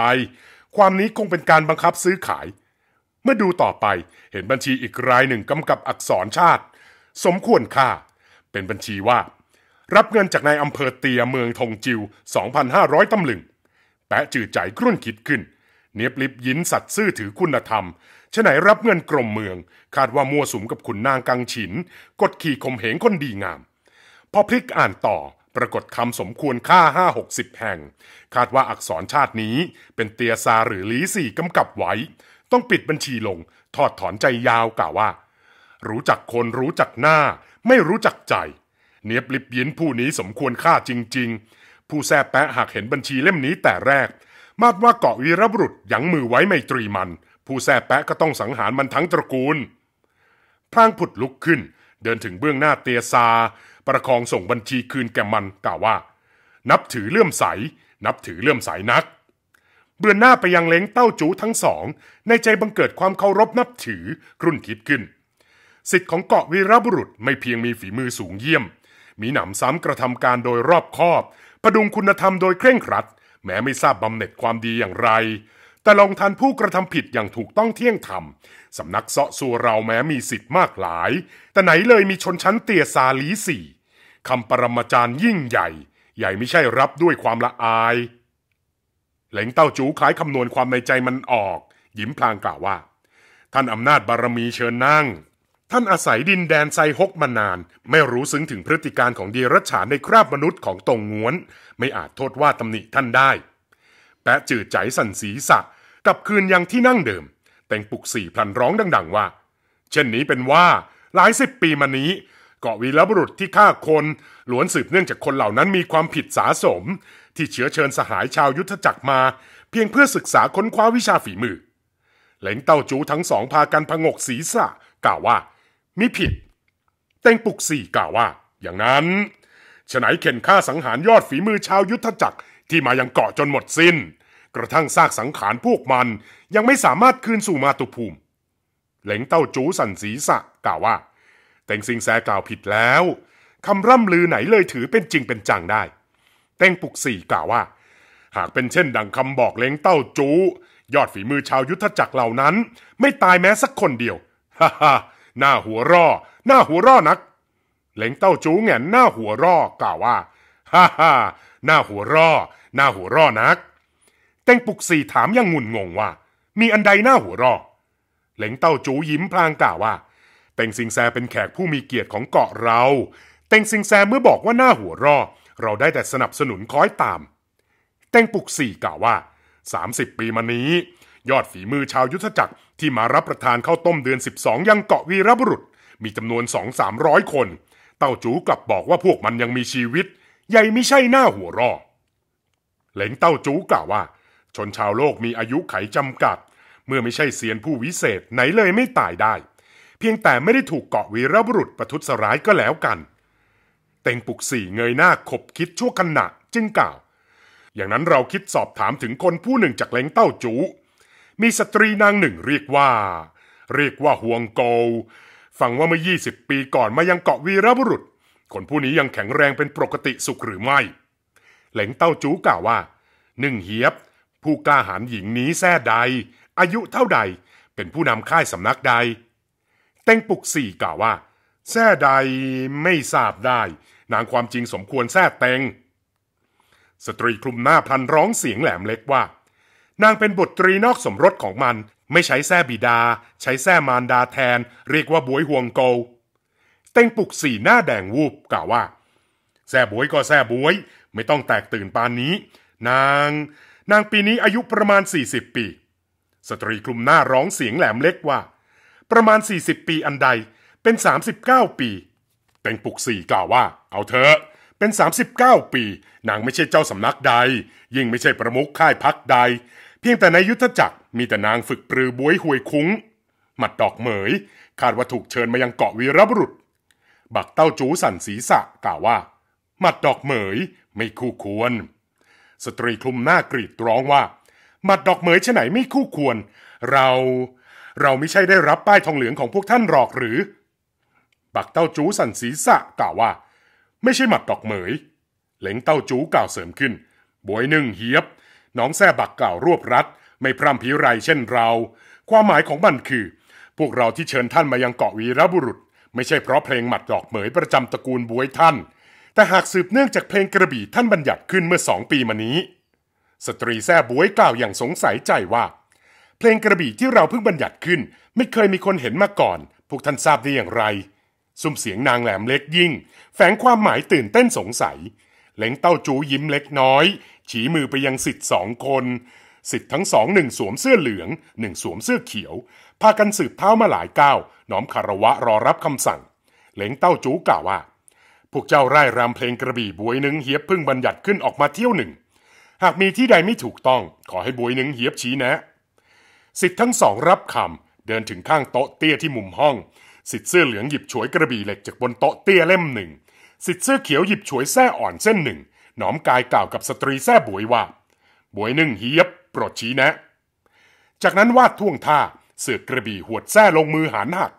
ความนี้คงเป็นการบังคับซื้อขาย เมื่อดูต่อไปเห็นบัญชีอีกรายหนึ่งกำกับอักษรชาติสมควรค่า เป็นบัญชีว่า รับเงินจากนายอำเภอเตียเมืองทงจิว 2,500 ตำลึง แปะจืดใจครุ่นคิดขึ้น เนียบลิบยินสัตว์ซื่อถือคุณธรรม ฉะไหนรับเงินกรมเมือง คาดว่ามัวสุมกับขุนนางกังฉิน กดขี่ข่มเหงคนดีงาม พอพลิกอ่านต่อ ปรากฏคำสมควรค่าห้าหกสิบแห่ง คาดว่าอักษรชาตินี้ เป็นเตียซาหรือลีสี่กำกับไว้ ต้องปิดบัญชีลงทอดถอนใจยาวกล่าวว่ารู้จักคนรู้จักหน้า ไม่รู้จักใจ เนียบลิบยินผู้นี้สมควรฆ่าจริงๆ ผู้แซ่แปะหากเห็นบัญชีเล่มนี้แต่แรก มาดว่าเกาะวีรบุรุษยังมือไว้ไม่ตรีมัน ผู้แซ่แปะก็ต้องสังหารมันทั้งตระกูลพรางผุดลุกขึ้น เดินถึงเบื้องหน้าเตียซา ประคองส่งบัญชีคืนแก่มัน กล่าวว่า นับถือเลื่อมใส นับถือเลื่อมใสนัก เบือนหน้าไปยังเล้งเต้าจูทั้งสอง ในใจบังเกิดความเคารพนับถือกรุ่นคิดขึ้นสิทธิ์ของเกาะวีรบุรุษไม่เพียงมีฝีมือสูงเยี่ยม มีหนำซ้ำกระทำการโดยรอบคอบ ประดุงคุณธรรมโดยเคร่งครัด แม้ไม่ทราบบำเหน็จความดีอย่างไร แต่ลองทันผู้กระทำผิดอย่างถูกต้องเที่ยงธรรมสำนักเสาะสัวเราแม้มีสิทธิ์มากหลาย แต่ไหนเลยมีชนชั้นเตียซาลีสี่ คำปรมาจารย์ยิ่งใหญ่ ใหญ่ไม่ใช่รับด้วยความละอายเหลงเต้าจูคล้ายคำนวณความในใจมันออก ยิ้มพลางกล่าวว่า ท่านอำนาจบารมีเชิญนั่งท่านอาศัยดินแดนไซฮกมานาน ไม่รู้ซึ้งถึงพฤติการของดีรัจฉานในคราบมนุษย์ของตรงงวน ไม่อาจโทษว่าตำหนิท่านได้ แปะจืดใจสันศีสะกลับคืนยังที่นั่งเดิม แต่งปุกสี่พลันร้องดัง ๆว่า เช่นนี้เป็นว่า หลายสิบปีมานี้ เกาะวีรบุรุษที่ฆ่าคน ล้วนสืบเนื่องจากคนเหล่านั้นมีความผิดสาสม ที่เชื้อเชิญสหายชาวยุทธจักรมาเพียงเพื่อศึกษาค้นคว้าวิชาฝีมือเหลงเต้าจูทั้งสองพากันพงกศีรษะกล่าวว่ามิผิดเต็งปุกสี่กล่าวว่า อย่างนั้น ฉนัยเข็นฆ่าสังหารยอดฝีมือชาวยุทธจักรที่มายังเกาะจนหมดสิน้น กระทั่งซากสังขารพวกมันยังไม่สามารถคืนสู่มาตุภูมิ เหลงเต้าจูสันศีสะกล่าวว่า แต่งสิงแสกล่าวผิดแล้ว คำร่ำลือไหนเลยถือเป็นจริงเป็นจังได้ แต่งปุกสี่กล่าวว่า หากเป็นเช่นดังคำบอกเลงเต้าจูยอดฝีมือชาวยุทธจักรเหล่านั้น ไม่ตายแม้สักคนเดียวฮ่าหน้าหัวร่อ หน้าหัวร่อนัก เหลงเต้าจูแง่หน้าหัวร่อกล่าวว่าฮ่าฮ่าหน้าหัวร่อหน้าหัวร่อนัก เต้งปุกสี่ถามยังงุนงงว่า มีอันใดหน้าหัวร่อเหลงเต้าจูยิ้มพลางกล่าวว่าเต็งสิงแซเป็นแขกผู้มีเกียรติของเกาะเราเต็งสิงแซเมื่อบอกว่าหน้าหัวร่อเราได้แต่สนับสนุนคอยตาม เต้งปุกสี่กล่าวว่า30ปีมานี้ยอดฝีมือชาวยุทธจักรที่มารับประทานข้าวต้มเดือน 12 ยังเกาะวีรบุรุษมีจำนวนสองสามร้อยคน เต้าจูกลับบอกว่าพวกมันยังมีชีวิต ใหญ่ไม่ใช่หน้าหัวรอเหลงเต้าจูกล่าวว่า ชนชาวโลกมีอายุไขจำกัด เมื่อไม่ใช่เสียนผู้วิเศษไหนเลยไม่ตายได้ เพียงแต่ไม่ได้ถูกเกาะวีรบุรุษประทุษร้ายก็แล้วกัน เต็งปุกสี่เงยหน้าขบคิดชั่วขณะจึงกล่าว อย่างนั้นเราคิดสอบถามถึงคนผู้หนึ่งจากเหลงเต้าจูมีสตรีนางหนึ่งเรียกว่า เรียกว่าห่วงโกวฟังว่าเมื่อ 20 ปีก่อนมายังเกาะวีรบุรุษ คนผู้นี้ยังแข็งแรงเป็นปกติสุขหรือไม่ เหลงเต้าจูกล่าวว่า หนึ่งเฮียบ ผู้กล้าหาญหญิงนี้แท้ใด อายุเท่าใดเป็นผู้นำค่ายสำนักใด เต้งปุกสี่กล่าวว่าแท้ใดไม่ทราบได้ นางความจริงสมควรแท้เตง สตรีคลุมหน้าพันร้องเสียงแหลมเล็กว่านางเป็นบุตรีนอกสมรสของมันไม่ใช้แท้บิดา ใช้แท้มารดาแทนเรียกว่าบวยห่วงโกเต็งปุกสีหน้าแดงวูบกล่าวว่าแท้บวยก็แท้บวย ไม่ต้องแตกตื่นปานนี้ นาง นางปีนี้อายุประมาณ 40 ปี สตรีคลุมหน้าร้องเสียงแหลมเล็กว่า ประมาณ 40 ปีอันใด เป็น 39 ปี เต็งปุกสี่กล่าวว่า เอาเถอะ เป็น39ปี นางไม่ใช่เจ้าสำนักใด ยิ่งไม่ใช่ประมุขค่ายพักใดพียงแต่ในยุทธจักรมีแต่นางฝึกปรือบวยหวยคุ้งหมัดดอกเหมยคาดว่าถูกเชิญมายังเกาะวีรบุรุษ บักเต้าจูสั่นศีรษะกล่าวว่าหมัดดอกเหมยไม่คู่ควร สตรีคลุมหน้ากรีดร้องว่าหมัดดอกเหมยชไหนไม่คู่ควร เรา เราไม่ใช่ได้รับป้ายทองเหลืองของพวกท่านหรอกหรือ บักเต้าจูสั่นศีรษะกล่าวว่า ไม่ใช่หมัดดอกเหมยเหลงเต้าจูกล่าวเสริมขึ้นบวยหนึ่งเฮียบน้องแท่บักกล่าวรวบรัดไม่พร่ำพิไรเช่นเรา ความหมายของมันคือ พวกเราที่เชิญท่านมายังเกาะวีรบุรุษ ไม่ใช่เพราะเพลงหมัดดอกเหมยประจำตระกูลบวยท่าน แต่หากสืบเนื่องจากเพลงกระบี่ท่านบัญญัติขึ้นเมื่อสองปีมานี้ สตรีแท่บวยกล่าวอย่างสงสัยใจว่า เพลงกระบี่ที่เราเพิ่งบัญญัติขึ้นไม่เคยมีคนเห็นมาก่อนพวกท่านทราบได้อย่างไรซุ้มเสียงนางแหลมเล็กยิ่ง แฝงความหมายตื่นเต้นสงสัยเหลงเต้าจูยิ้มเล็กน้อย ชี้มือไปยังสิทธิ์สองคน สิทธิ์ทั้งสองหนึ่งสวมเสื้อเหลือง หนึ่งสวมเสื้อเขียว พากันสืบเท้ามาหลายก้าว น้อมคารวะรอรับคำสั่ง เหลงเต้าจูกล่าวว่า พวกเจ้าไร่รำเพลงกระบี่บวยหนึ่งเฮียบพึ่งบัญญัติขึ้นออกมาเที่ยวหนึ่ง หากมีที่ใดไม่ถูกต้อง ขอให้บวยหนึ่งเฮียบชี้แนะ สิทธิ์ทั้งสองรับคำเดินถึงข้างโต๊ะเตี้ยที่มุมห้อง สิทธิ์เสื้อเหลืองหยิบฉวยกระบี่เหล็กจากบนโต๊ะเตี้ยเล่มหนึ่งสิทธิ์เสื้อเขียวหยิบฉวยแท่อ่อนเส้นหนึ่งหนอมกายกล่าวกับสตรีแท่บวยว่า บวยหนึ่งเฮียบโปรดชี้แนะ จากนั้นวาดท่วงท่าเสือกกระบี่หวดแท่ลงมือหันหัก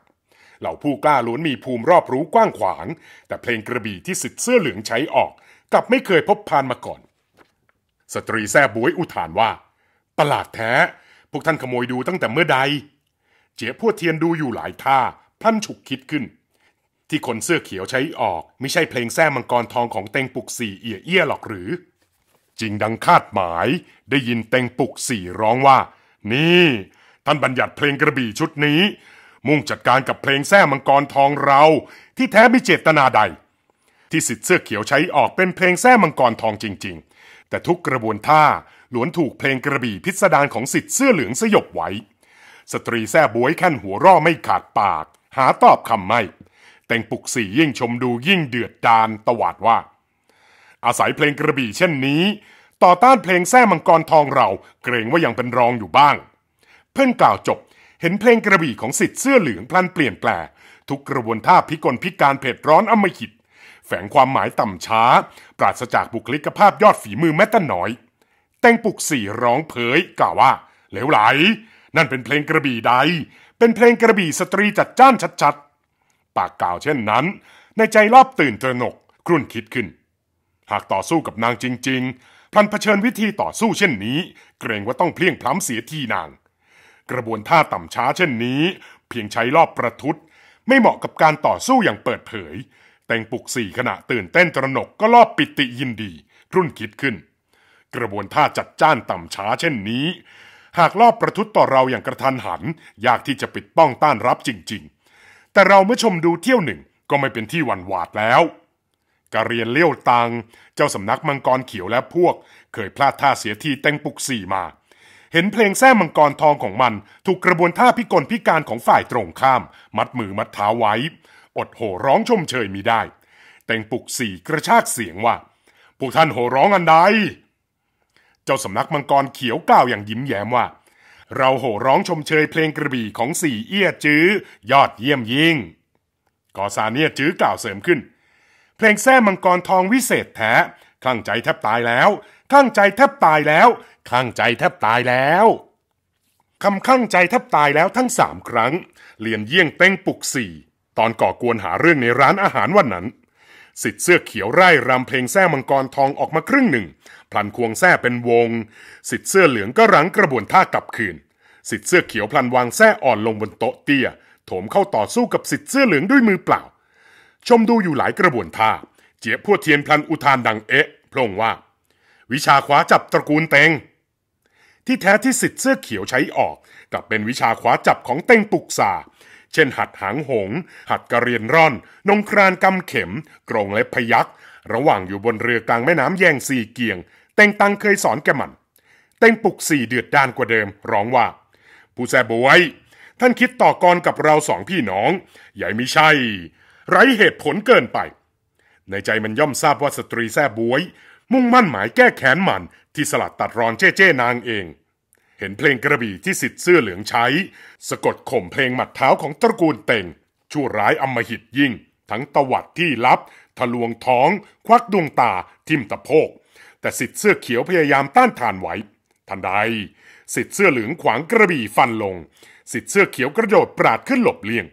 เหล่าผู้กล้าล้วนมีภูมิรอบรู้กว้างขวาง แต่เพลงกระบี่ที่สิทธิ์เสื้อเหลืองใช้ออกกลับไม่เคยพบพานมาก่อน สตรีแท่บวยอุทานว่าประหลาดแท้พวกท่านขโมยดูตั้งแต่เมื่อใด เจี๋ยพวดเทียนดูอยู่หลายท่าพันฉุกคิดขึ้นที่คนเสื้อเขียวใช้ออกไม่ใช่เพลงแท้มังกรทองของเต็งปุกสี่เอี่ยเอี้ยหรอกหรือ จริงดังคาดหมายได้ยินเต็งปุกสี่ร้องว่า นี่ท่านบัญญัติเพลงกระบี่ชุดนี้ มุ่งจัดการกับเพลงแท้มังกรทองเรา ที่แท้ไม่เจตนาใด ที่สิทธิ์เสื้อเขียวใช้ออกเป็นเพลงแท้มังกรทองจริง ๆ แต่ทุกกระบวนท่าล้วนถูกเพลงกระบี่พิสดารของสิทธิ์เสื้อเหลืองสยบไว้ สตรีแท้บวยแค่นหัวร่อไม่ขาดปาก หาตอบคำไม่แต่งปุกสี่ยิ่งชมดูยิ่งเดือดดานตวาดว่า อาศัยเพลงกระบี่เช่นนี้ ต่อต้านเพลงแท้มังกรทองเราเกรงว่ายังเป็นรองอยู่บ้าง เพื่อนกล่าวจบ เห็นเพลงกระบี่ของสิทธิ์เสื้อเหลืองพลันเปลี่ยนแปล ทุกกระบวนท่าพิกลพิการเผ็ดร้อนอมหิตแฝงความหมายต่ำช้า ปราศจากบุคลิกภาพยอดฝีมือแม้แต่น้อย แต่งปุกสี่ร้องเผย กล่าวว่า เหลวไหล นั่นเป็นเพลงกระบี่ใด เป็นเพลงกระบี่สตรีจัดจ้านชัดปากกล่าวเช่นนั้นในใจรอบตื่นตระหนกครุ่นคิดขึ้น หากต่อสู้กับนางจริงๆพลันเผชิญวิธีต่อสู้เช่นนี้ เกรงว่าต้องเพลียงพล้ำเสียทีนาง กระบวนท่าต่ำช้าเช่นนี้ เพียงใช้รอบประทุษไม่เหมาะกับการต่อสู้อย่างเปิดเผย แต่งปลุกสี่ขณะตื่นเต้นตระหนกก็รอบปิติยินดีครุ่นคิดขึ้น กระบวนท่าจัดจ้านต่ำช้าเช่นนี้ หากรอบประทุษต่อเราอย่างกระทันหันยากที่จะปิดป้องต้านรับจริงๆแต่เราเมื่อชมดูเที่ยวหนึ่งก็ไม่เป็นที่หวั่นหวาดแล้วกะเรียนเลี้ยวตัง เจ้าสำนักมังกรเขียวและพวก เคยพลาดท่าเสียทีแตงปุกสี่มา เห็นเพลงแท้มังกรทองของมัน ถูกกระบวนท่าพิกลพิการของฝ่ายตรงข้าม มัดมือมัดเท้าไว้ อดโห่ร้องชมเชยมีได้ แตงปุกสี่กระชากเสียงว่าพวกท่านโห่ร้องอันใดเจ้าสำนักมังกรเขียวกล่าวอย่างยิ้มแย้มว่าเราโห่ร้องชมเชยเพลงกระบี่ของสี่เอียยจื้อ ยอดเยี่ยมยิ่งกอซาเนียจื้อกล่าวเสริมขึ้น เพลงแท้มังกรทองวิเศษแท้ข้างใจแทบตายแล้ว ข้างใจแทบตายแล้ว ข้างใจแทบตายแล้ว คำข้างใจแทบตายแล้วทั้งสามครั้ง เลียนเยี่ยงเต้งปุกสี่ตอนก่อกวนหาเรื่องในร้านอาหารวันนั้น สิทธิ์เสื้อเขียวไร่รำเพลงแท้มังกรทองออกมาครึ่งหนึ่งพลันควงแท่เป็นวง สิทธิ์เสื้อเหลืองก็รั้งกระบวนท่ากลับคืนสิทธิ์เสื้อเขียวพลันวางแท่อ่อนลงบนโต๊ะเตี้ย โถมเข้าต่อสู้กับสิทธิ์เสื้อเหลืองด้วยมือเปล่า ชมดูอยู่หลายกระบวนท่าเจี๊ยบพวดเทียนพลันอุทานดังเอ๊ะพร่งว่า วิชาขวาจับตระกูลเตงที่แท้ที่สิทธิ์เสื้อเขียวใช้ออก กลับเป็นวิชาขวาจับของเต้งปุกษา เช่นหัดหางหง หัดกระเรียนร่อน นงครานกำเข็มกรงเล็บพยักระหว่างอยู่บนเรือกลางแม่น้ำแยงสี่เกียงเต็งตังเคยสอนแกมัน เต็งปุกสี่เดือดด้านกว่าเดิม ร้องว่าผู้แซบวย ท่านคิดต่อกรกับเราสองพี่น้อง ใหญ่ไม่ใช่ ไรเหตุผลเกินไป ในใจมันย่อมทราบว่าสตรีแซบวย มุ่งมั่นหมายแก้แค้นมันที่สลัดตัดรอนเจ้เจ้นางเอง เห็นเพลงกระบี่ที่สิทธิ์เสื้อเหลืองใช้ สะกดข่มเพลงหมัดเท้าของตระกูลเต่งชั่วร้ายอำมหิตยิ่ง ทั้งตวัดที่ลับ ทะลวงท้องควักดวงตาทิ่มตะโพกแต่สิทธิ์เสื้อเขียวพยายามต้านทานไว้ ทันใดสิทธิ์เสื้อเหลืองขวางกระบี่ฟันลงสิทธิ์เสื้อเขียวกระโดดปราดขึ้นหลบเลี่ยง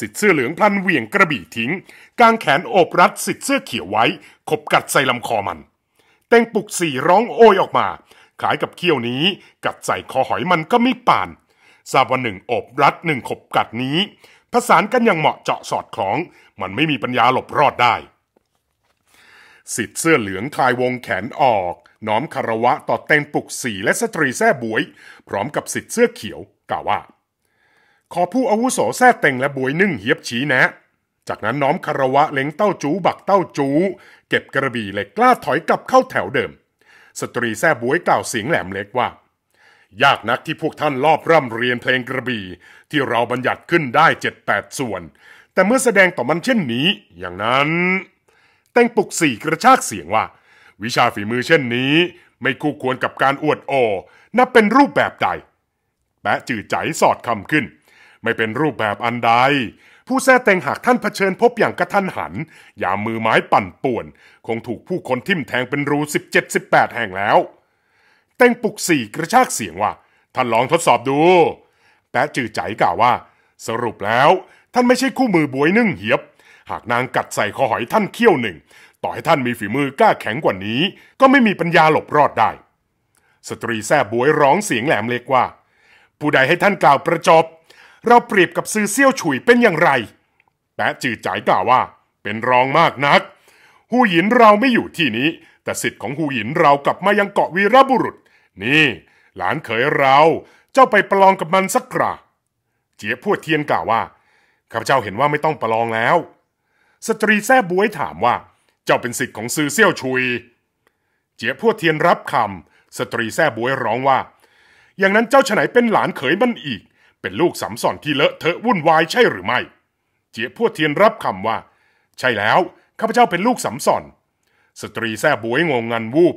สิทธิ์เสื้อเหลืองพลันเหวี่ยงกระบี่ทิ้ง กางแขนโอบรัดสิทธิ์เสื้อเขียวไว้ขบกัดใส่ลำคอมันเต่งปุกสี่ร้องโอยออกมาขายกับเขี้ยวนี้กัดใส่คอหอยมันก็ไม่ป่านทราบว่าหนึ่งอบรัดหนึ่งขบกัดนี้ ผสานกันอย่างเหมาะเจาะสอดคล้อง มันไม่มีปัญญาหลบรอดได้สิทธิ์เสื้อเหลืองคลายวงแขนออก น้อมคารวะต่อเต็นปุกสีและสตรีแท้บวย พร้อมกับสิทธิ์เสื้อเขียวกล่าวว่า ขอผู้อาวุโสแท้เต็งและบวยนึ่งเฮียบชี้แนะ จากนั้นน้อมคารวะเล็งเต้าจูบักเต้าจูเก็บกระบี่เหล็กกล้าถอยกลับเข้าแถวเดิม สตรีแท้บวยกล่าวเสียงแหลมเล็กว่ายากนักที่พวกท่านรอบร่ำเรียนเพลงกระบี่ที่เราบัญญัติขึ้นได้เจ็ดแปดส่วน แต่เมื่อแสดงต่อมันเช่นนี้ อย่างนั้นแตงปุกสี่กระชากเสียงว่าวิชาฝีมือเช่นนี้ ไม่คู่ควรกับการอวดโอนับเป็นรูปแบบใดแปะจื่อใจสอดคำขึ้น ไม่เป็นรูปแบบอันใด ผู้แท้แตงหากท่านเผชิญพบอย่างกระทันหันอย่ามมือไม้ปั่นป่วน คงถูกผู้คนทิ่มแทงเป็นรู17-18แห่งแล้ว แตงปุกสี่กระชากเสียงว่า ท่านลองทดสอบดู แปะจื่อใจกล่าวว่า สรุปแล้ว ท่านไม่ใช่คู่มือบวยนึ่งเหียบหากนางกัดใส่คอหอยท่านเขี้ยวหนึ่ง ต่อให้ท่านมีฝีมือกล้าแข็งกว่านี้ ก็ไม่มีปัญญาหลบรอดได้ สตรีแซ่บวยร้องเสียงแหลมเล็กว่า ผู้ใดให้ท่านกล่าวประจบ เราเปรียบกับซื้อเซี่ยวฉุยเป็นอย่างไรแปะจือจ่ายกล่าวว่า เป็นรองมากนัก หูหยินเราไม่อยู่ที่นี้ แต่สิทธิ์ของหูหยินเรากลับมายังเกาะวีรบุรุษ นี่ หลานเขยเรา เจ้าไปประลองกับมันสักคราเจี๋ยพูดเทียนกล่าวว่าข้าพเจ้าเห็นว่าไม่ต้องประลองแล้วสตรีแซ่บวยถามว่า เจ้าเป็นสิทธิ์ของซือเซี่ยวชุยเจี๋ยพวดเทียนรับคำสตรีแซ่บวยร้องว่า อย่างนั้นเจ้าฉไหนเป็นหลานเขยมันอีก เป็นลูกสำสอนที่เลอะเทอะวุ่นวายใช่หรือไม่ เจี๋ยพวดเทียนรับคำว่า ใช่แล้วข้าพเจ้าเป็นลูกสำสอน สตรีแซ่บวยงงงันวูบ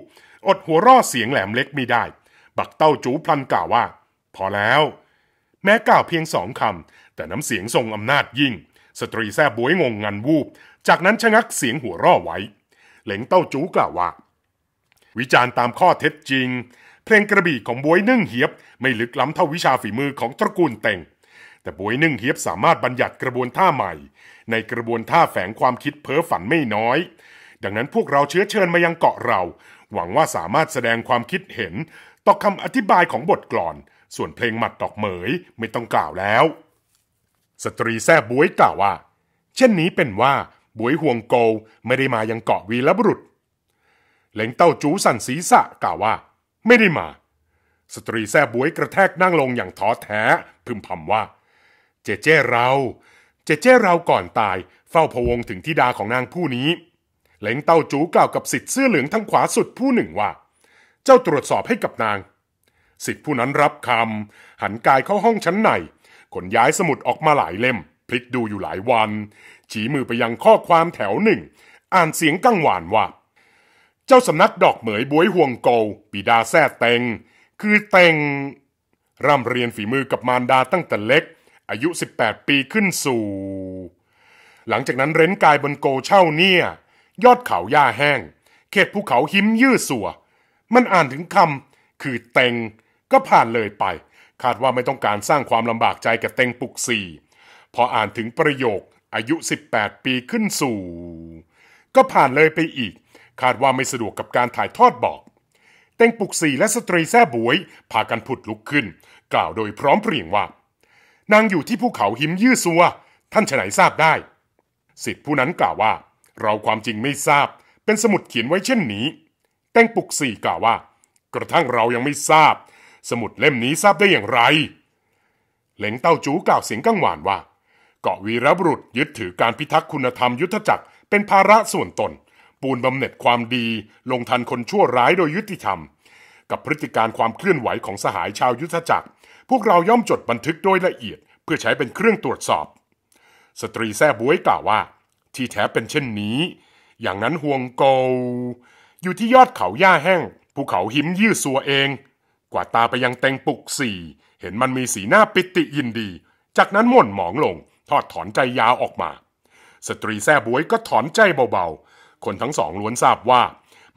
อดหัวรออเสียงแหลมเล็กไม่ได้ บักเต้าจูพลันกล่าวว่า พอแล้ว แม้กล่าวเพียงสองคำ แต่น้ำเสียงทรงอำนาจยิ่งสตรีแซ่บวยงงงันวูบ จากนั้นชะงักเสียงหัวร่อไว้ เหลงเต้าจูกล่าวว่า วิจารณ์ตามข้อเท็จจริง เพลงกระบี่ของบวยนึ่งเฮียบไม่ลึกล้ำเท่าวิชาฝีมือของตระกูลเต่งแต่บวยนึ่งเฮียบสามารถบัญญัติกระบวนท่าใหม่ ในกระบวนท่าแฝงความคิดเพ้อฝันไม่น้อย ดังนั้นพวกเราเชื้อเชิญมายังเกาะเรา หวังว่าสามารถแสดงความคิดเห็น ต่อคำอธิบายของบทกลอน ส่วนเพลงหมัดดอกเหมย ไม่ต้องกล่าวแล้วสตรีแซ่บวยกล่าวว่า เช่นนี้เป็นว่าบวยห่วงโกไม่ได้มายังเกาะวีรบุรุษ เหลงเต้าจูสั่นศีรษะกล่าวว่า ไม่ได้มา สตรีแซ่บวยกระแทกนั่งลงอย่างท้อแท้ พึมพำว่า เจเจ้เราเจเจ้เราก่อนตาย เฝ้าพวงถึงทิดาของนางผู้นี้ เหลงเต้าจูกล่าวกับสิทธิ์เสื้อเหลืองทางขวาสุดผู้หนึ่งว่า เจ้าตรวจสอบให้กับนาง สิทธิ์ผู้นั้นรับคำหันกายเข้าห้องชั้นในขนย้ายสมุดออกมาหลายเล่ม พลิกดูอยู่หลายวันชี้มือไปยังข้อความแถวหนึ่ง อ่านเสียงกังวานว่าเจ้าสำนักดอกเหมยบวยห่วงโกวปีดาแท่เตงคือเตงร่ำเรียนฝีมือกับมารดาตั้งแต่เล็ก อายุ 18 ปีขึ้นสู่หลังจากนั้นเร้นกายบนโกเช่าเนี่ย ยอดเขาหญ้าแห้ง เขตภูเขาหิมยื่อสัวมันอ่านถึงคำคือเตงก็ผ่านเลยไปคาดว่าไม่ต้องการสร้างความลำบากใจกับเต็งปุกสี่พออ่านถึงประโยค อายุ 18 ปีขึ้นสู่ ก็ผ่านเลยไปอีก คาดว่าไม่สะดวกกับการถ่ายทอดบอก เต็งปุกสี่และสตรีแซ่บวย พากันผุดลุกขึ้น กล่าวโดยพร้อมเพรียงว่า นางอยู่ที่ภูเขาหิมยื่อซัว ท่านฉไหนทราบได้ สิทธิผู้นั้นกล่าวว่า เราความจริงไม่ทราบ เป็นสมุดเขียนไว้เช่นนี้เต็งปุกสี่กล่าวว่า กระทั่งเรายังไม่ทราบสมุดเล่มนี้ทราบได้อย่างไร เหลงเต้าจูกล่าวเสียงกังวานว่า เกาะวีรบุรุษยึดถือการพิทักษ์คุณธรรมยุทธจักรเป็นภาระส่วนตน ปูนบำเหน็จความดี ลงทันคนชั่วร้ายโดยยุติธรรม กับพฤติการความเคลื่อนไหวของสหายชาวยุทธจักร พวกเราย่อมจดบันทึกโดยละเอียด เพื่อใช้เป็นเครื่องตรวจสอบ สตรีแซ่บวยกล่าวว่า ที่แท้เป็นเช่นนี้ อย่างนั้นห่วงโกอยู่ที่ยอดเขาหญ้าแห้งภูเขาหิมยื่อสัวเองกวาดตาไปยังเต็งปุกสี่ เห็นมันมีสีหน้าปิติยินดี จากนั้นหม่นหมองลงทอดถอนใจยาวออกมา สตรีแซ่บวยก็ถอนใจเบาๆ คนทั้งสองล้วนทราบว่า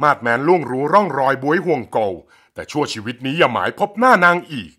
มาดแมนล่วงรู้ร่องรอยบวยห่วงโกาแต่ชั่วชีวิตนี้อย่าหมายพบหน้านางอีก